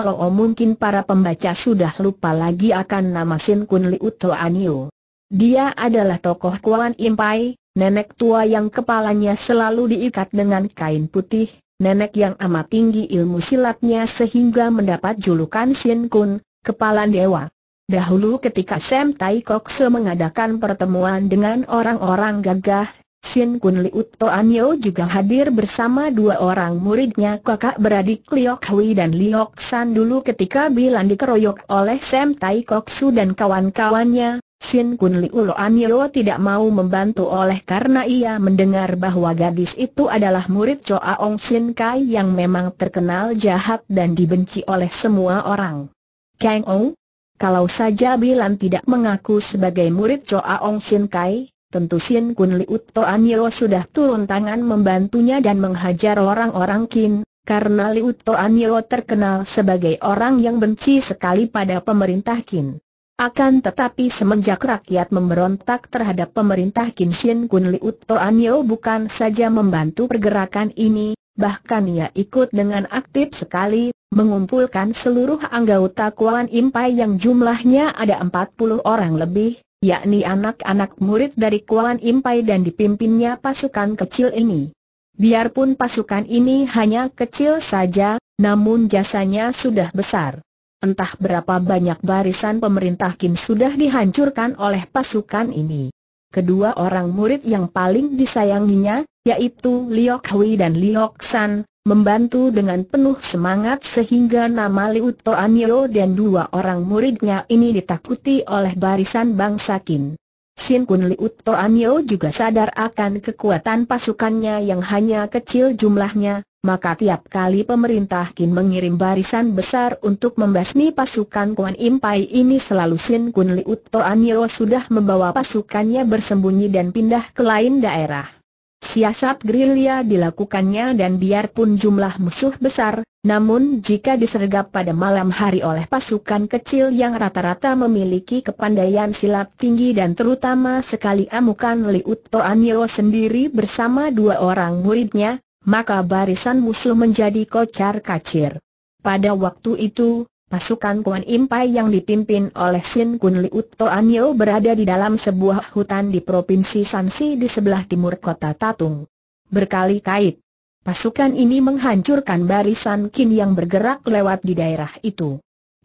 Oh mungkin para pembaca sudah lupa lagi akan nama Sin Kun Liu Anio. Dia adalah tokoh Kuan Impai, nenek tua yang kepalanya selalu diikat dengan kain putih, nenek yang amat tinggi ilmu silatnya sehingga mendapat julukan Sin Kun, kepala dewa. Dahulu ketika Sam Tai Kok Se mengadakan pertemuan dengan orang-orang gagah, Sin Kun Liut Toan Yo juga hadir bersama dua orang muridnya kakak beradik Liok Hui dan Liok San dulu ketika bilang dikeroyok oleh Sam Tai Kok Su dan kawan-kawannya, Sin Kun Liu Loan Yeo tidak mau membantu oleh karena ia mendengar bahwa gadis itu adalah murid Choa Ong Sin Kai yang memang terkenal jahat dan dibenci oleh semua orang. Kang Ou, kalau saja Bilan tidak mengaku sebagai murid Choa Ong Sin Kai, tentu Sin Kun Liu Toan Yeo sudah turun tangan membantunya dan menghajar orang-orang Kin, karena Liu Toan Yeo terkenal sebagai orang yang benci sekali pada pemerintah Kin. Akan tetapi semenjak rakyat memberontak terhadap pemerintah Kinshin Kun Uto Toanyo bukan saja membantu pergerakan ini, bahkan ia ikut dengan aktif sekali, mengumpulkan seluruh anggota Kuan Impai yang jumlahnya ada 40 orang lebih, yakni anak-anak murid dari Kuan Impai dan dipimpinnya pasukan kecil ini. Biarpun pasukan ini hanya kecil saja, namun jasanya sudah besar entah berapa banyak barisan pemerintah Kim sudah dihancurkan oleh pasukan ini. Kedua orang murid yang paling disayanginya, yaitu Liok Hui dan Liok San, membantu dengan penuh semangat sehingga nama Liu Anio dan dua orang muridnya ini ditakuti oleh barisan bangsa Kim. Sin Kun Liu Anio juga sadar akan kekuatan pasukannya yang hanya kecil jumlahnya, maka tiap kali pemerintah ingin mengirim barisan besar untuk membasmi pasukan Kuan Impai ini selalu Sin Kun Liut sudah membawa pasukannya bersembunyi dan pindah ke lain daerah. Siasat gerilya dilakukannya dan biarpun jumlah musuh besar, namun jika disergap pada malam hari oleh pasukan kecil yang rata-rata memiliki kepandaian silat tinggi dan terutama sekali amukan Liut Toanyo sendiri bersama dua orang muridnya, maka barisan musuh menjadi kocar kacir. Pada waktu itu, pasukan Kuan Impai yang dipimpin oleh Sin Kun Liut Toanyo berada di dalam sebuah hutan di Provinsi Sansi di sebelah timur kota Tatung. Berkali-kali, pasukan ini menghancurkan barisan Kin yang bergerak lewat di daerah itu.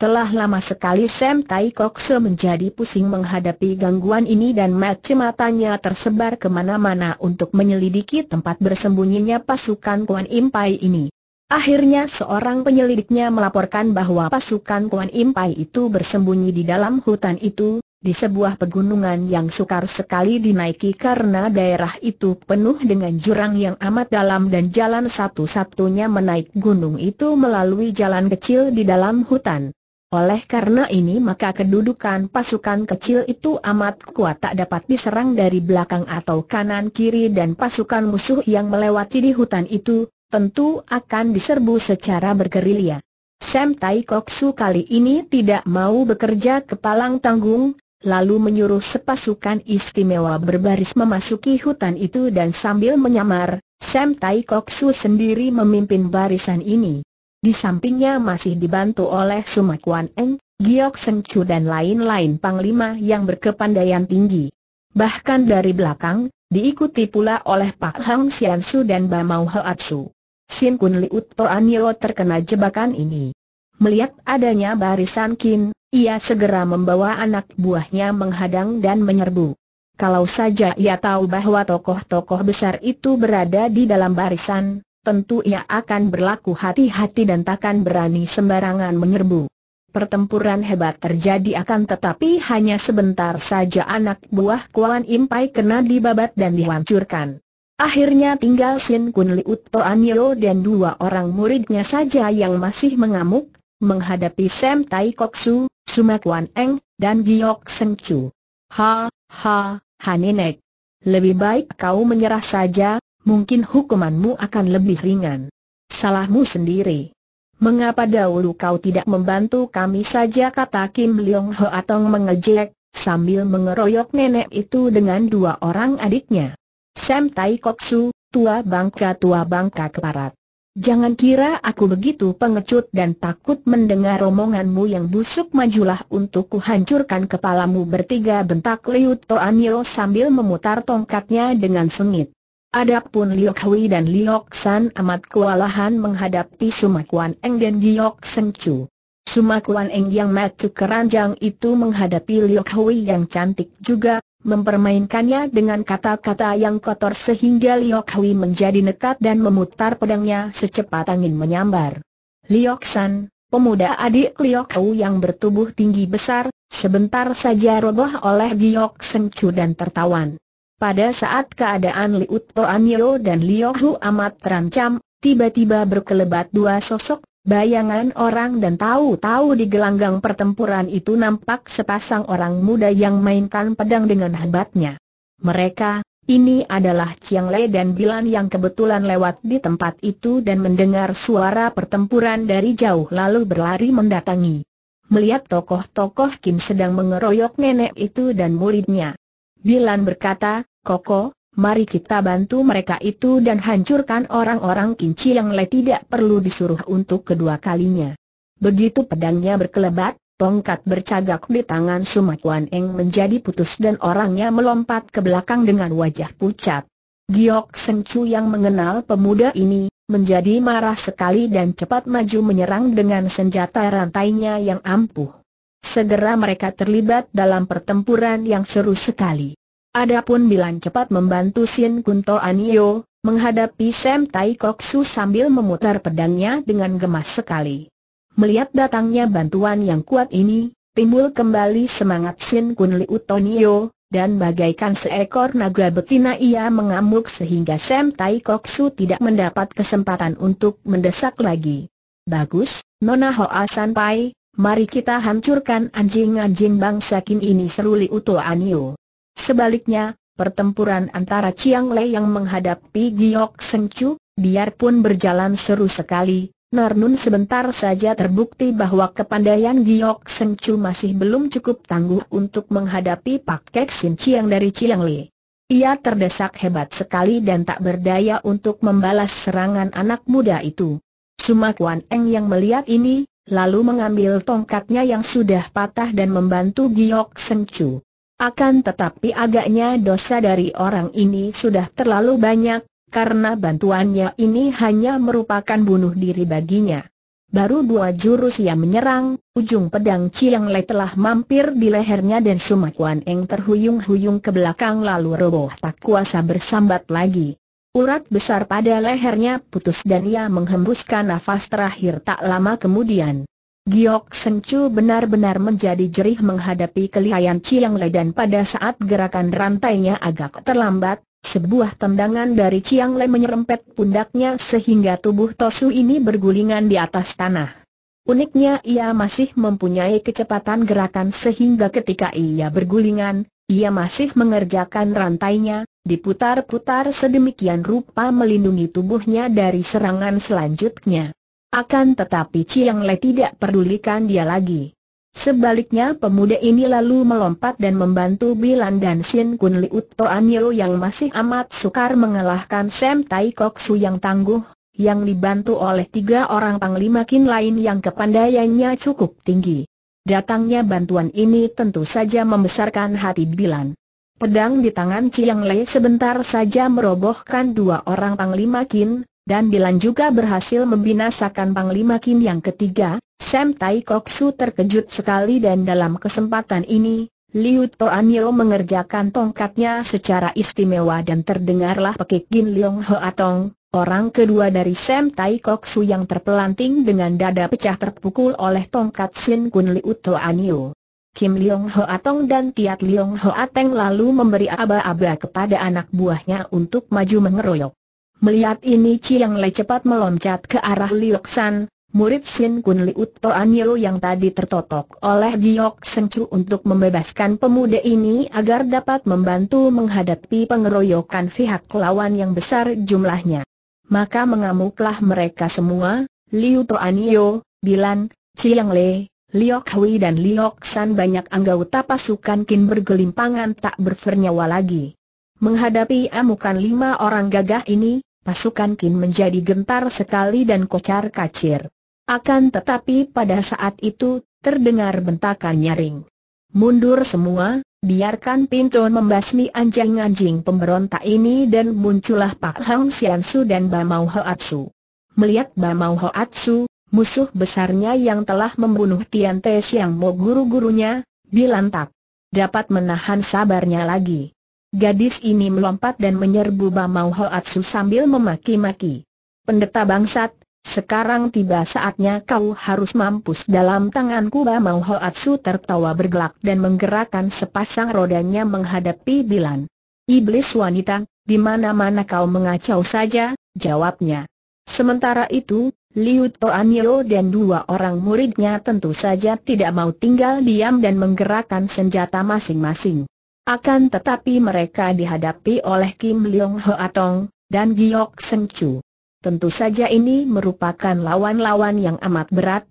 Telah lama sekali Sam Tai Kokse menjadi pusing menghadapi gangguan ini dan mati matanya tersebar kemana-mana untuk menyelidiki tempat bersembunyinya pasukan Kuan Impai ini. Akhirnya seorang penyelidiknya melaporkan bahwa pasukan Kuan Impai itu bersembunyi di dalam hutan itu, di sebuah pegunungan yang sukar sekali dinaiki karena daerah itu penuh dengan jurang yang amat dalam dan jalan satu-satunya menaik gunung itu melalui jalan kecil di dalam hutan. Oleh karena ini maka kedudukan pasukan kecil itu amat kuat tak dapat diserang dari belakang atau kanan-kiri dan pasukan musuh yang melewati di hutan itu, tentu akan diserbu secara bergerilya. Sam Tai Kok Su kali ini tidak mau bekerja kepalang tanggung, lalu menyuruh sepasukan istimewa berbaris memasuki hutan itu dan sambil menyamar, Sam Tai Kok Su sendiri memimpin barisan ini. Di sampingnya masih dibantu oleh Sumakuan Eng, Giok Seng dan lain-lain panglima yang berkepandaian tinggi. Bahkan dari belakang, diikuti pula oleh Pak Hang Sian Su dan Bamau Hoatsu. Sin Kun Liut Toanio terkena jebakan ini. Melihat adanya barisan Kin, ia segera membawa anak buahnya menghadang dan menyerbu. Kalau saja ia tahu bahwa tokoh-tokoh besar itu berada di dalam barisan, tentu ia akan berlaku hati-hati dan takkan berani sembarangan menyerbu. Pertempuran hebat terjadi akan tetapi hanya sebentar saja anak buah Kuan Impai kena dibabat dan dihancurkan. Akhirnya tinggal Sin Kun Liut Yeo dan dua orang muridnya saja yang masih mengamuk, menghadapi Sam Tai Kok Su, Suma Kuan Eng, dan Giok Seng Chu. Ha, ha, Haninek. Lebih baik kau menyerah saja, mungkin hukumanmu akan lebih ringan. Salahmu sendiri. Mengapa dahulu kau tidak membantu kami saja kata Kim Leong Ho Atong mengejek, sambil mengeroyok nenek itu dengan dua orang adiknya. Sam Tai Kok Su, tua bangka tua bangka keparat. Jangan kira aku begitu pengecut dan takut mendengar omonganmu yang busuk majulah untuk kuhancurkan kepalamu bertiga bentak Liu Toanyo sambil memutar tongkatnya dengan sengit. Adapun Liok Hui dan Liok San amat kewalahan menghadapi Sumakuan Eng dan Liok Sen Chu. Sumakuan Eng yang matu keranjang itu menghadapi Liok Hui yang cantik juga, mempermainkannya dengan kata-kata yang kotor sehingga Liok Hui menjadi nekat dan memutar pedangnya secepat angin menyambar. Liok San, pemuda adik Liok Hui yang bertubuh tinggi besar, sebentar saja roboh oleh Giok Sencu dan tertawan. Pada saat keadaan Liu Toanyo dan Liu Hu amat terancam, tiba-tiba berkelebat dua sosok, bayangan orang dan tahu-tahu di gelanggang pertempuran itu nampak sepasang orang muda yang mainkan pedang dengan hebatnya. Mereka, ini adalah Chiang Lei dan Bilan yang kebetulan lewat di tempat itu dan mendengar suara pertempuran dari jauh lalu berlari mendatangi. Melihat tokoh-tokoh Kim sedang mengeroyok nenek itu dan muridnya. Bilan berkata, Koko, mari kita bantu mereka itu dan hancurkan orang-orang kinci yang le tidak perlu disuruh untuk kedua kalinya. Begitu pedangnya berkelebat, tongkat bercagak di tangan Sumakuan Eng menjadi putus dan orangnya melompat ke belakang dengan wajah pucat. Giok Sengcu yang mengenal pemuda ini, menjadi marah sekali dan cepat maju menyerang dengan senjata rantainya yang ampuh. Segera mereka terlibat dalam pertempuran yang seru sekali. Adapun Bilan cepat membantu Sin Kunto Anio, menghadapi Sam Tai Kok Su sambil memutar pedangnya dengan gemas sekali. Melihat datangnya bantuan yang kuat ini, timbul kembali semangat Sin Kun Liu Tonio, dan bagaikan seekor naga betina ia mengamuk sehingga Sam Tai Kok Su tidak mendapat kesempatan untuk mendesak lagi. Bagus, Nona Hoa San Pai, mari kita hancurkan anjing-anjing bangsa Kin ini seru Liu Anio. Sebaliknya, pertempuran antara Chiang Lei yang menghadapi Giok Sencu, biarpun berjalan seru sekali, Narnun sebentar saja terbukti bahwa kepandaian Giok Sencu masih belum cukup tangguh untuk menghadapi Pak Kek Sin Chiang dari Chiang Lei. Ia terdesak hebat sekali dan tak berdaya untuk membalas serangan anak muda itu. Suma Kuan Eng yang melihat ini, lalu mengambil tongkatnya yang sudah patah dan membantu Giok Sencu. Akan tetapi agaknya dosa dari orang ini sudah terlalu banyak, karena bantuannya ini hanya merupakan bunuh diri baginya. Baru dua jurus ia menyerang, ujung pedang Chiang Le telah mampir di lehernya dan Sumakuan Eng terhuyung-huyung ke belakang lalu roboh tak kuasa bersambat lagi. Urat besar pada lehernya putus dan ia menghembuskan nafas terakhir tak lama kemudian. Giok Sencu benar-benar menjadi jerih menghadapi kelihayan Chiang Lei dan pada saat gerakan rantainya agak terlambat, sebuah tendangan dari Chiang Lei menyerempet pundaknya sehingga tubuh Tosu ini bergulingan di atas tanah. Uniknya ia masih mempunyai kecepatan gerakan sehingga ketika ia bergulingan, ia masih mengerjakan rantainya, diputar-putar sedemikian rupa melindungi tubuhnya dari serangan selanjutnya. Akan tetapi Chiang Le tidak pedulikan dia lagi. Sebaliknya pemuda ini lalu melompat dan membantu Bilan dan Sin Kun Uto Toanyo yang masih amat sukar mengalahkan Sam Tai Kok Su yang tangguh, yang dibantu oleh tiga orang panglima kin lain yang kepandaiannya cukup tinggi. Datangnya bantuan ini tentu saja membesarkan hati Bilan. Pedang di tangan Chiang Lei sebentar saja merobohkan dua orang panglima kin, dan Dilan juga berhasil membinasakan Panglima Kim yang ketiga, Sam Tai Kok Su terkejut sekali dan dalam kesempatan ini, Liu Toanyo mengerjakan tongkatnya secara istimewa dan terdengarlah pekik Gin Leong Ho Atong, orang kedua dari Sam Tai Kok Su yang terpelanting dengan dada pecah terpukul oleh tongkat Sin Kun Liu Toanyo. Kim Leong Ho Atong dan Tiat Leong Ho Ateng lalu memberi aba-aba kepada anak buahnya untuk maju mengeroyok. Melihat ini Chiang Le cepat meloncat ke arah Liok San, murid Sin Kun Liut Toan yang tadi tertotok oleh Giok Sencu untuk membebaskan pemuda ini agar dapat membantu menghadapi pengeroyokan pihak lawan yang besar jumlahnya. Maka mengamuklah mereka semua, Liu Toan Yeo, Bilan, Chiang Le, Liok Hui dan Liok San banyak anggota sukan Kin bergelimpangan tak berfernyawa lagi. Menghadapi amukan lima orang gagah ini, pasukan Qin menjadi gentar sekali dan kocar kacir. Akan tetapi pada saat itu, terdengar bentakan nyaring. Mundur semua, biarkan Pinton membasmi anjing-anjing pemberontak ini dan muncullah Pak Hang Siansu dan Bamau Hoatsu. Melihat Bamau Hoatsu, musuh besarnya yang telah membunuh Tian Te Siang Mo guru-gurunya, tak Dapat menahan sabarnya lagi. Gadis ini melompat dan menyerbu Bamau Hoatsu sambil memaki-maki. Pendeta bangsat, sekarang tiba saatnya kau harus mampus dalam tanganku Bamau Hoatsu tertawa bergelak dan menggerakkan sepasang rodanya menghadapi Bilan. Iblis wanita, di mana-mana kau mengacau saja, jawabnya. Sementara itu, Liu Toanyo dan dua orang muridnya tentu saja tidak mau tinggal diam dan menggerakkan senjata masing-masing. Akan tetapi mereka dihadapi oleh Kim Leong Ho Atong dan Giok Seng Chu. Tentu saja ini merupakan lawan-lawan yang amat berat,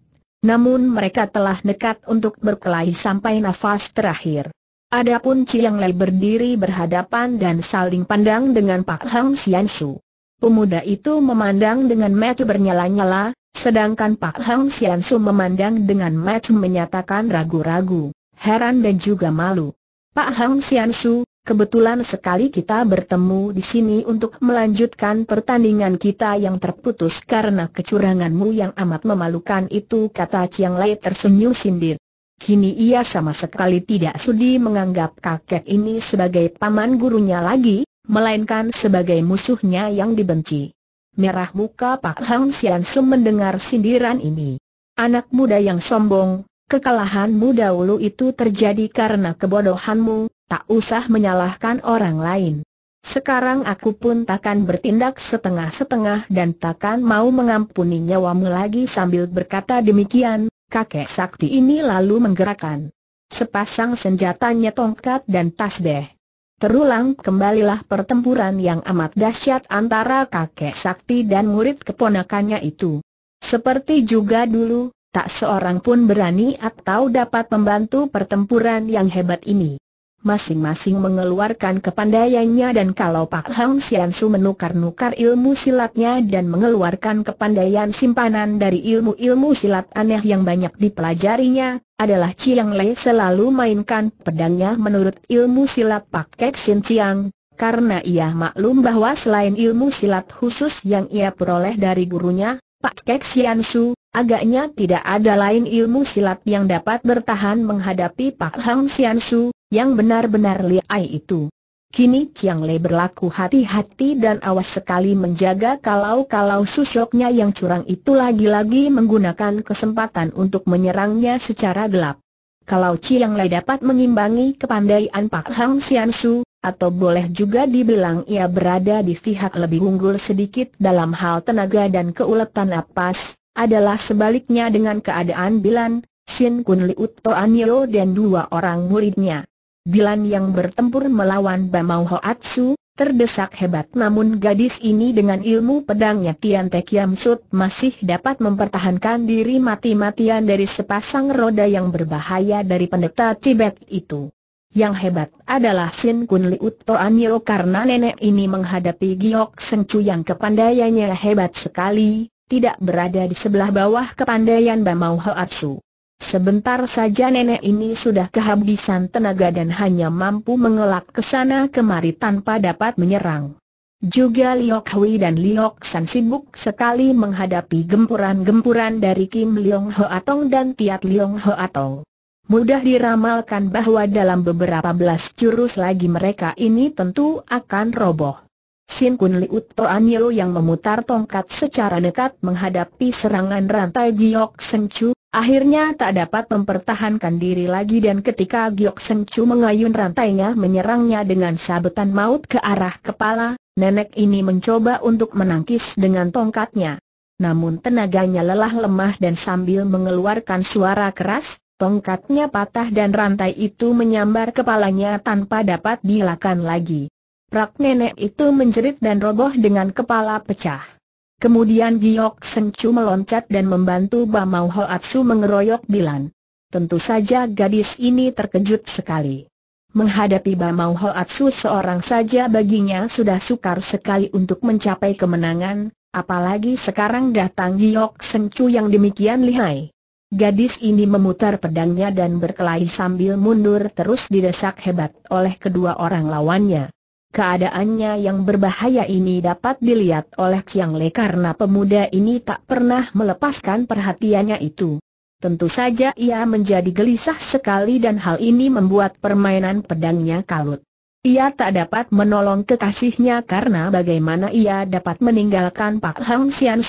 namun mereka telah nekat untuk berkelahi sampai nafas terakhir. Adapun Chiang Lei berdiri berhadapan dan saling pandang dengan Pak Hang Sian Su. Pemuda itu memandang dengan mata bernyala-nyala, sedangkan Pak Hang Sian Su memandang dengan mata menyatakan ragu-ragu, heran dan juga malu. Pak Hang Su, kebetulan sekali kita bertemu di sini untuk melanjutkan pertandingan kita yang terputus karena kecuranganmu yang amat memalukan itu kata Chiang Lai tersenyum sindir. Kini ia sama sekali tidak sudi menganggap kakek ini sebagai paman gurunya lagi, melainkan sebagai musuhnya yang dibenci. Merah muka Pak Hang Su mendengar sindiran ini. Anak muda yang sombong, Kekalahanmu dahulu itu terjadi karena kebodohanmu, tak usah menyalahkan orang lain. Sekarang aku pun takkan bertindak setengah-setengah dan takkan mau mengampuni nyawamu lagi sambil berkata demikian, kakek sakti ini lalu menggerakkan sepasang senjatanya tongkat dan tasdeh. Terulang kembalilah pertempuran yang amat dahsyat antara kakek sakti dan murid keponakannya itu. Seperti juga dulu, Tak seorang pun berani atau dapat membantu pertempuran yang hebat ini. Masing-masing mengeluarkan kepandaiannya dan kalau Pak Hang Siansu menukar-nukar ilmu silatnya dan mengeluarkan kepandaian simpanan dari ilmu-ilmu silat aneh yang banyak dipelajarinya, adalah Chiang Lei selalu mainkan pedangnya menurut ilmu silat Pak Kek Sin Chiang, karena ia maklum bahwa selain ilmu silat khusus yang ia peroleh dari gurunya, Pak Kek Siansu, Agaknya tidak ada lain ilmu silat yang dapat bertahan menghadapi Pak Hang Sian Su, yang benar-benar liai itu. Kini Chiang Lei berlaku hati-hati dan awas sekali menjaga kalau-kalau susoknya yang curang itu lagi-lagi menggunakan kesempatan untuk menyerangnya secara gelap. Kalau Chiang Lei dapat mengimbangi kepandaian Pak Hang Sian Su, atau boleh juga dibilang ia berada di pihak lebih unggul sedikit dalam hal tenaga dan keuletan napas, adalah sebaliknya dengan keadaan Bilan, Sin Kun Liut Toanio dan dua orang muridnya. Bilan yang bertempur melawan Bamau Hoatsu, terdesak hebat namun gadis ini dengan ilmu pedangnya Tian Te Kiam Sut masih dapat mempertahankan diri mati-matian dari sepasang roda yang berbahaya dari pendeta Tibet itu. Yang hebat adalah Sin Kun Liut Toanio karena nenek ini menghadapi Giok Sengcu yang kepandaiannya hebat sekali, tidak berada di sebelah bawah kepandaian Bamau Hoatsu. Sebentar saja nenek ini sudah kehabisan tenaga dan hanya mampu mengelak ke sana kemari tanpa dapat menyerang. Juga Liok Hui dan Liok San sibuk sekali menghadapi gempuran-gempuran dari Kim Leong Atong dan Tiat Leong Atong. Mudah diramalkan bahwa dalam beberapa belas jurus lagi mereka ini tentu akan roboh. Sin Kun Liut Yeo yang memutar tongkat secara nekat menghadapi serangan rantai Giok Seng Chu, akhirnya tak dapat mempertahankan diri lagi dan ketika Giok Seng Chu mengayun rantainya menyerangnya dengan sabetan maut ke arah kepala, nenek ini mencoba untuk menangkis dengan tongkatnya. Namun tenaganya lelah lemah dan sambil mengeluarkan suara keras, tongkatnya patah dan rantai itu menyambar kepalanya tanpa dapat dilakukan lagi. Prak nenek itu menjerit dan roboh dengan kepala pecah. Kemudian Giok Sencu meloncat dan membantu Bamau Hoatsu mengeroyok Bilan. Tentu saja gadis ini terkejut sekali. Menghadapi Bamau Hoatsu seorang saja baginya sudah sukar sekali untuk mencapai kemenangan, apalagi sekarang datang Giok Sencu yang demikian lihai. Gadis ini memutar pedangnya dan berkelahi sambil mundur terus didesak hebat oleh kedua orang lawannya. Keadaannya yang berbahaya ini dapat dilihat oleh Chiang Le karena pemuda ini tak pernah melepaskan perhatiannya itu. Tentu saja ia menjadi gelisah sekali dan hal ini membuat permainan pedangnya kalut. Ia tak dapat menolong kekasihnya karena bagaimana ia dapat meninggalkan Pak Hang Sian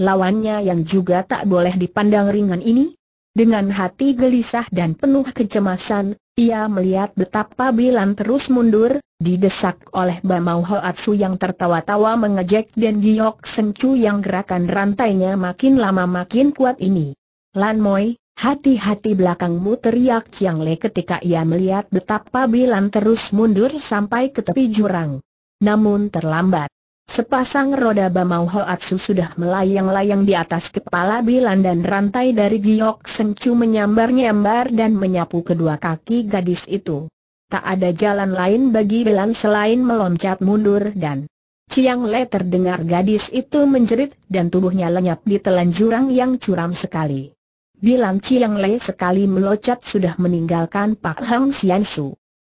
lawannya yang juga tak boleh dipandang ringan ini? Dengan hati gelisah dan penuh kecemasan, ia melihat betapa Bilan terus mundur, didesak oleh Bamau Hoatsu yang tertawa-tawa mengejek dan Giok Sencu yang gerakan rantainya makin lama makin kuat ini. Lan Moi, hati-hati belakangmu teriak Chiang Le ketika ia melihat betapa Bilan terus mundur sampai ke tepi jurang. Namun terlambat. Sepasang roda Bamau Hoatsu sudah melayang-layang di atas kepala Bilan dan rantai dari Giok sengcu menyambar-nyambar dan menyapu kedua kaki gadis itu. Tak ada jalan lain bagi Bilan selain meloncat mundur dan Ciang Le terdengar gadis itu menjerit dan tubuhnya lenyap di telan jurang yang curam sekali. Bilan Ciang Le sekali meloncat sudah meninggalkan Pak Hang Sian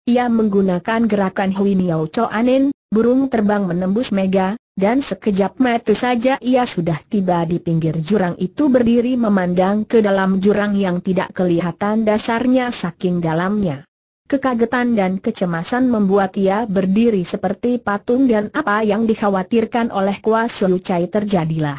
Ia menggunakan gerakan Hui Miao Cho Anin, burung terbang menembus mega, dan sekejap mata saja ia sudah tiba di pinggir jurang itu berdiri memandang ke dalam jurang yang tidak kelihatan dasarnya saking dalamnya. Kekagetan dan kecemasan membuat ia berdiri seperti patung dan apa yang dikhawatirkan oleh Kuas Lucai terjadilah.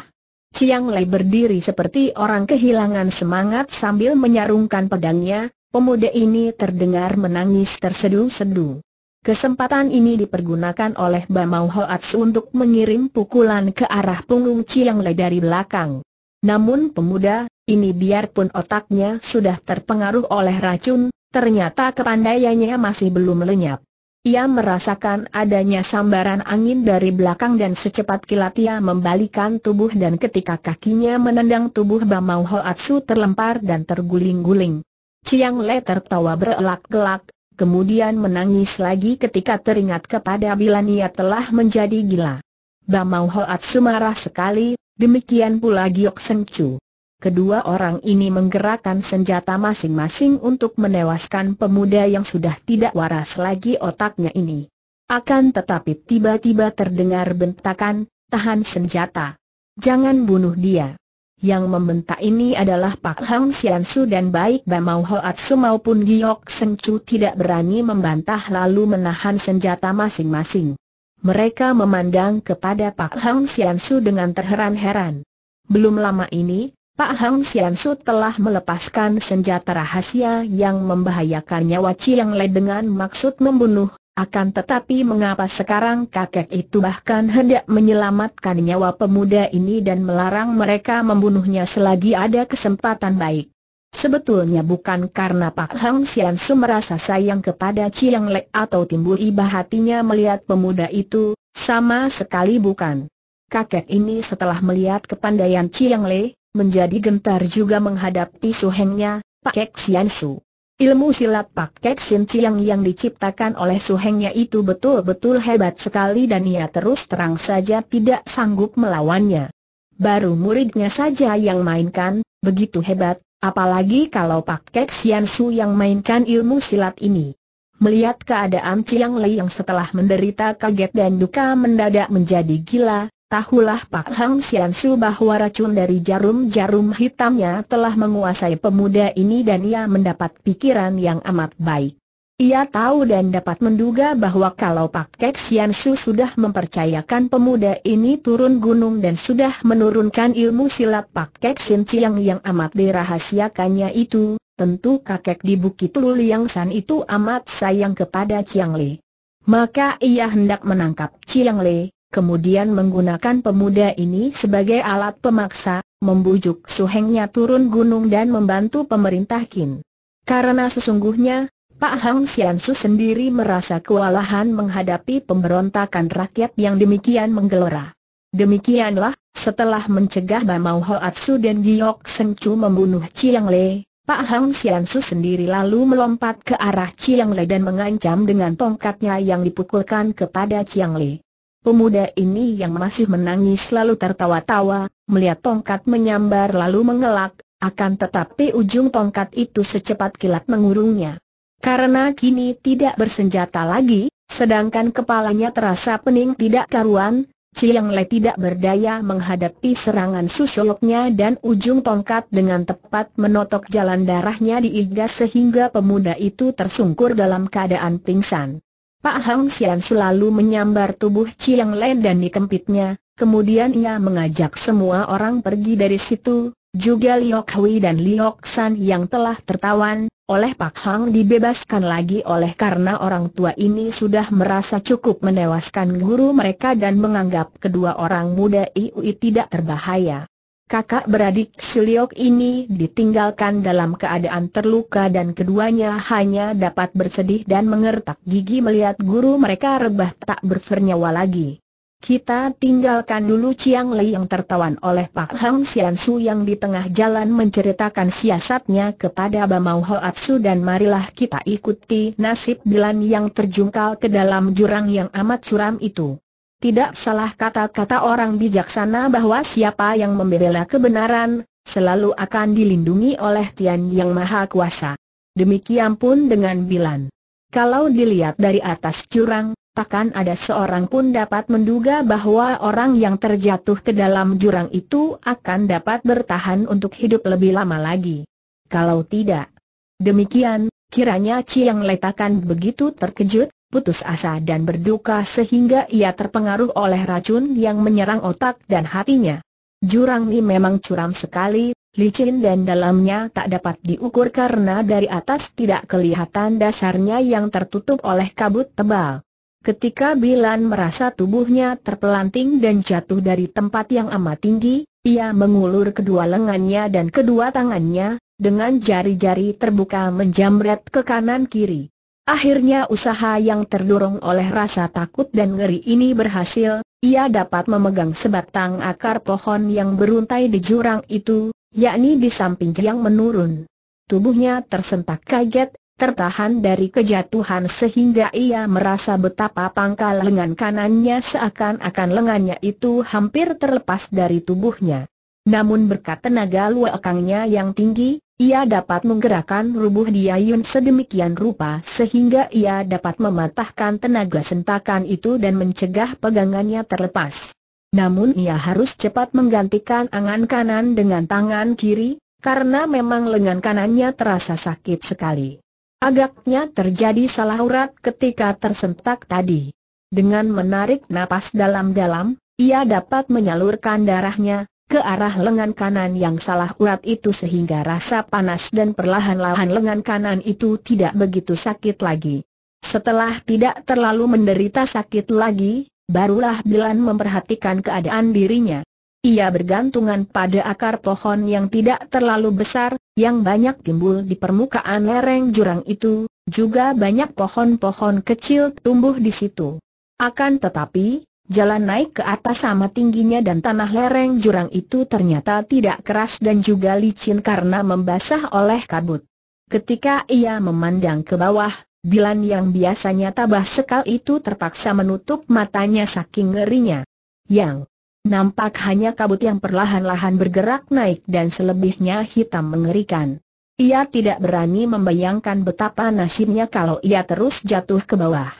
Ciang Lei berdiri seperti orang kehilangan semangat sambil menyarungkan pedangnya, pemuda ini terdengar menangis tersedu-sedu. Kesempatan ini dipergunakan oleh Bamau Hoats untuk mengirim pukulan ke arah punggung Chiang Le dari belakang. Namun pemuda, ini biarpun otaknya sudah terpengaruh oleh racun, ternyata kepandaiannya masih belum lenyap. Ia merasakan adanya sambaran angin dari belakang dan secepat kilat ia membalikan tubuh dan ketika kakinya menendang tubuh Bamau Hoatsu terlempar dan terguling-guling. Chiang Le tertawa berelak-gelak, kemudian menangis lagi ketika teringat kepada bila niat telah menjadi gila. Bamau Hoat semarah sekali, demikian pula Giok Seng Chu. Kedua orang ini menggerakkan senjata masing-masing untuk menewaskan pemuda yang sudah tidak waras lagi otaknya ini. Akan tetapi tiba-tiba terdengar bentakan, tahan senjata. Jangan bunuh dia. Yang membentak ini adalah Pak Hang Siansu dan baik Bamau Hoatsu maupun Giok Sengcu tidak berani membantah lalu menahan senjata masing-masing. Mereka memandang kepada Pak Hang Siansu dengan terheran-heran. Belum lama ini, Pak Hang Siansu telah melepaskan senjata rahasia yang membahayakan nyawa Chiang Le dengan maksud membunuh akan tetapi mengapa sekarang kakek itu bahkan hendak menyelamatkan nyawa pemuda ini dan melarang mereka membunuhnya selagi ada kesempatan baik? Sebetulnya bukan karena Pak Hang Sian Su merasa sayang kepada Chiang Lek atau timbul iba hatinya melihat pemuda itu, sama sekali bukan. Kakek ini setelah melihat kepandaian Chiang Le, menjadi gentar juga menghadapi suhengnya, Pak Kek Sian Su. Ilmu silat Pak Kek Sin Chiang yang diciptakan oleh suhengnya itu betul-betul hebat sekali dan ia terus terang saja tidak sanggup melawannya. Baru muridnya saja yang mainkan, begitu hebat, apalagi kalau Pak Kek Sian Su yang mainkan ilmu silat ini. Melihat keadaan Ciang Lei yang setelah menderita kaget dan duka mendadak menjadi gila, Tahulah Pak Hang Sian Su bahwa racun dari jarum-jarum hitamnya telah menguasai pemuda ini dan ia mendapat pikiran yang amat baik. Ia tahu dan dapat menduga bahwa kalau Pak Kek Sian Su sudah mempercayakan pemuda ini turun gunung dan sudah menurunkan ilmu silat Pak Kek Sin Chiang yang amat dirahasiakannya itu, tentu kakek di Bukit Luliang San itu amat sayang kepada Chiang Li. Maka ia hendak menangkap Chiang Li kemudian menggunakan pemuda ini sebagai alat pemaksa, membujuk suhengnya turun gunung dan membantu pemerintah Qin. Karena sesungguhnya, Pak Hang Xiansu sendiri merasa kewalahan menghadapi pemberontakan rakyat yang demikian menggelora. Demikianlah, setelah mencegah Bamau Hoatsu dan Giok Sencu membunuh Chiang Le, Pak Hang Xiansu sendiri lalu melompat ke arah Chiang Le dan mengancam dengan tongkatnya yang dipukulkan kepada Chiang Le. Pemuda ini yang masih menangis lalu tertawa-tawa, melihat tongkat menyambar lalu mengelak, akan tetapi ujung tongkat itu secepat kilat mengurungnya. Karena kini tidak bersenjata lagi, sedangkan kepalanya terasa pening tidak karuan, Chiang Le tidak berdaya menghadapi serangan susuloknya dan ujung tongkat dengan tepat menotok jalan darahnya di iga sehingga pemuda itu tersungkur dalam keadaan pingsan. Pak Hang Xian selalu menyambar tubuh Chiang Len dan dikempitnya, kemudian ia mengajak semua orang pergi dari situ, juga Liok Hui dan Liok San yang telah tertawan, oleh Pak Hang dibebaskan lagi oleh karena orang tua ini sudah merasa cukup menewaskan guru mereka dan menganggap kedua orang muda Iui tidak berbahaya kakak beradik Siliok ini ditinggalkan dalam keadaan terluka dan keduanya hanya dapat bersedih dan mengertak gigi melihat guru mereka rebah tak bernyawa lagi. Kita tinggalkan dulu Chiang Lei yang tertawan oleh Pak Hang Sian Su yang di tengah jalan menceritakan siasatnya kepada Bamau Hoatsu dan marilah kita ikuti nasib Dilan yang terjungkal ke dalam jurang yang amat curam itu. Tidak salah kata-kata orang bijaksana bahwa siapa yang membela kebenaran, selalu akan dilindungi oleh Tian Yang Maha Kuasa. Demikian pun dengan Bilan. Kalau dilihat dari atas jurang, takkan ada seorang pun dapat menduga bahwa orang yang terjatuh ke dalam jurang itu akan dapat bertahan untuk hidup lebih lama lagi. Kalau tidak, demikian, kiranya Chiang Letakan begitu terkejut, putus asa dan berduka sehingga ia terpengaruh oleh racun yang menyerang otak dan hatinya. Jurang ini memang curam sekali, licin dan dalamnya tak dapat diukur karena dari atas tidak kelihatan dasarnya yang tertutup oleh kabut tebal. Ketika Bilan merasa tubuhnya terpelanting dan jatuh dari tempat yang amat tinggi, ia mengulur kedua lengannya dan kedua tangannya, dengan jari-jari terbuka menjamret ke kanan kiri. Akhirnya usaha yang terdorong oleh rasa takut dan ngeri ini berhasil, ia dapat memegang sebatang akar pohon yang beruntai di jurang itu, yakni di samping yang menurun. Tubuhnya tersentak kaget, tertahan dari kejatuhan sehingga ia merasa betapa pangkal lengan kanannya seakan-akan lengannya itu hampir terlepas dari tubuhnya. Namun berkat tenaga luakangnya yang tinggi, ia dapat menggerakkan rubuh Diayun sedemikian rupa sehingga ia dapat mematahkan tenaga sentakan itu dan mencegah pegangannya terlepas. Namun ia harus cepat menggantikan angan kanan dengan tangan kiri, karena memang lengan kanannya terasa sakit sekali. Agaknya terjadi salah urat ketika tersentak tadi. Dengan menarik napas dalam-dalam, ia dapat menyalurkan darahnya, ke arah lengan kanan yang salah urat itu sehingga rasa panas dan perlahan-lahan lengan kanan itu tidak begitu sakit lagi. Setelah tidak terlalu menderita sakit lagi, barulah Bilan memperhatikan keadaan dirinya. Ia bergantungan pada akar pohon yang tidak terlalu besar, yang banyak timbul di permukaan lereng jurang itu, juga banyak pohon-pohon kecil tumbuh di situ. Akan tetapi, Jalan naik ke atas sama tingginya dan tanah lereng jurang itu ternyata tidak keras dan juga licin karena membasah oleh kabut. Ketika ia memandang ke bawah, Bilan yang biasanya tabah sekal itu terpaksa menutup matanya saking ngerinya. Yang nampak hanya kabut yang perlahan-lahan bergerak naik dan selebihnya hitam mengerikan. Ia tidak berani membayangkan betapa nasibnya kalau ia terus jatuh ke bawah.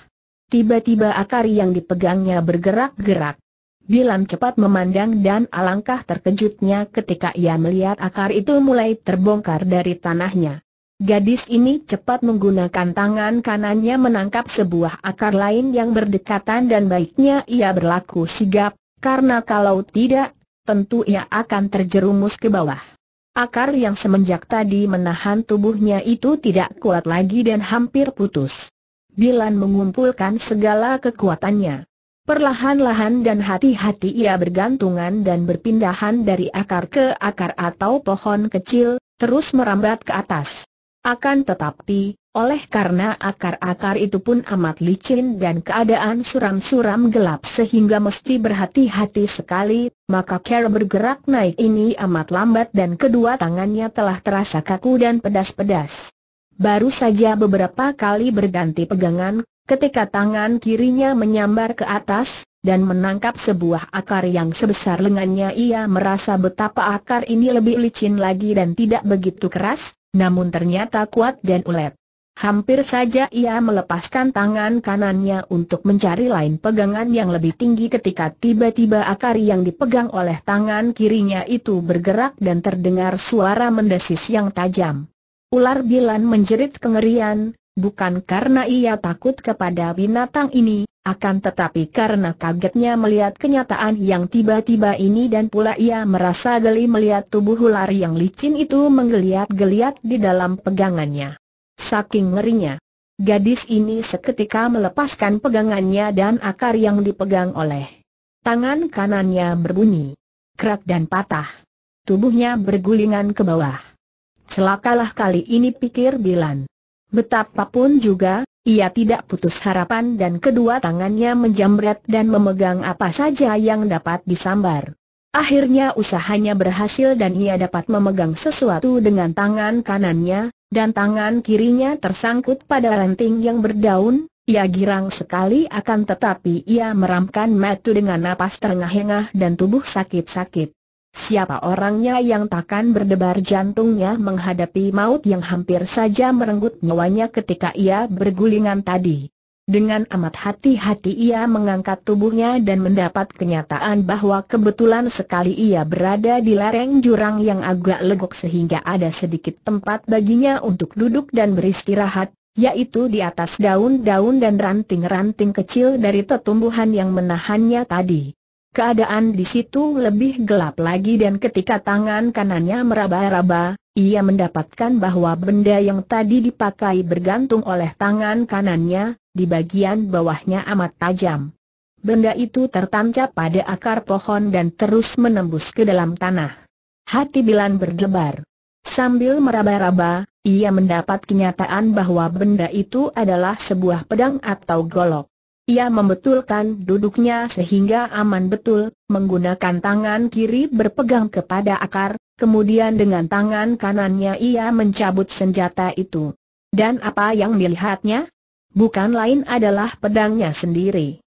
Tiba-tiba akar yang dipegangnya bergerak-gerak. Bilam cepat memandang dan alangkah terkejutnya ketika ia melihat akar itu mulai terbongkar dari tanahnya. Gadis ini cepat menggunakan tangan kanannya menangkap sebuah akar lain yang berdekatan dan baiknya ia berlaku sigap, karena kalau tidak, tentu ia akan terjerumus ke bawah. Akar yang semenjak tadi menahan tubuhnya itu tidak kuat lagi dan hampir putus. Dilan mengumpulkan segala kekuatannya. Perlahan-lahan dan hati-hati ia bergantungan dan berpindahan dari akar ke akar atau pohon kecil, terus merambat ke atas. Akan tetapi, oleh karena akar-akar itu pun amat licin dan keadaan suram-suram gelap sehingga mesti berhati-hati sekali, maka Carol bergerak naik ini amat lambat dan kedua tangannya telah terasa kaku dan pedas-pedas. Baru saja beberapa kali berganti pegangan, ketika tangan kirinya menyambar ke atas, dan menangkap sebuah akar yang sebesar lengannya ia merasa betapa akar ini lebih licin lagi dan tidak begitu keras, namun ternyata kuat dan ulet. Hampir saja ia melepaskan tangan kanannya untuk mencari lain pegangan yang lebih tinggi ketika tiba-tiba akar yang dipegang oleh tangan kirinya itu bergerak dan terdengar suara mendesis yang tajam. Ular Bilan menjerit kengerian, bukan karena ia takut kepada binatang ini, akan tetapi karena kagetnya melihat kenyataan yang tiba-tiba ini dan pula ia merasa geli melihat tubuh ular yang licin itu menggeliat-geliat di dalam pegangannya. Saking ngerinya. Gadis ini seketika melepaskan pegangannya dan akar yang dipegang oleh tangan kanannya berbunyi. Kerak dan patah. Tubuhnya bergulingan ke bawah. Celakalah kali ini pikir Dilan. Betapapun juga, ia tidak putus harapan dan kedua tangannya menjamret dan memegang apa saja yang dapat disambar. Akhirnya usahanya berhasil dan ia dapat memegang sesuatu dengan tangan kanannya, dan tangan kirinya tersangkut pada ranting yang berdaun, ia girang sekali akan tetapi ia meramkan matu dengan napas terengah-engah dan tubuh sakit-sakit. Siapa orangnya yang takkan berdebar jantungnya menghadapi maut yang hampir saja merenggut nyawanya ketika ia bergulingan tadi? Dengan amat hati-hati ia mengangkat tubuhnya dan mendapat kenyataan bahwa kebetulan sekali ia berada di lereng jurang yang agak legok sehingga ada sedikit tempat baginya untuk duduk dan beristirahat, yaitu di atas daun-daun dan ranting-ranting kecil dari tetumbuhan yang menahannya tadi. Keadaan di situ lebih gelap lagi dan ketika tangan kanannya meraba-raba, ia mendapatkan bahwa benda yang tadi dipakai bergantung oleh tangan kanannya, di bagian bawahnya amat tajam. Benda itu tertancap pada akar pohon dan terus menembus ke dalam tanah. Hati Bilan berdebar. Sambil meraba-raba, ia mendapat kenyataan bahwa benda itu adalah sebuah pedang atau golok. Ia membetulkan duduknya sehingga aman betul, menggunakan tangan kiri berpegang kepada akar, kemudian dengan tangan kanannya ia mencabut senjata itu. Dan apa yang dilihatnya? Bukan lain adalah pedangnya sendiri.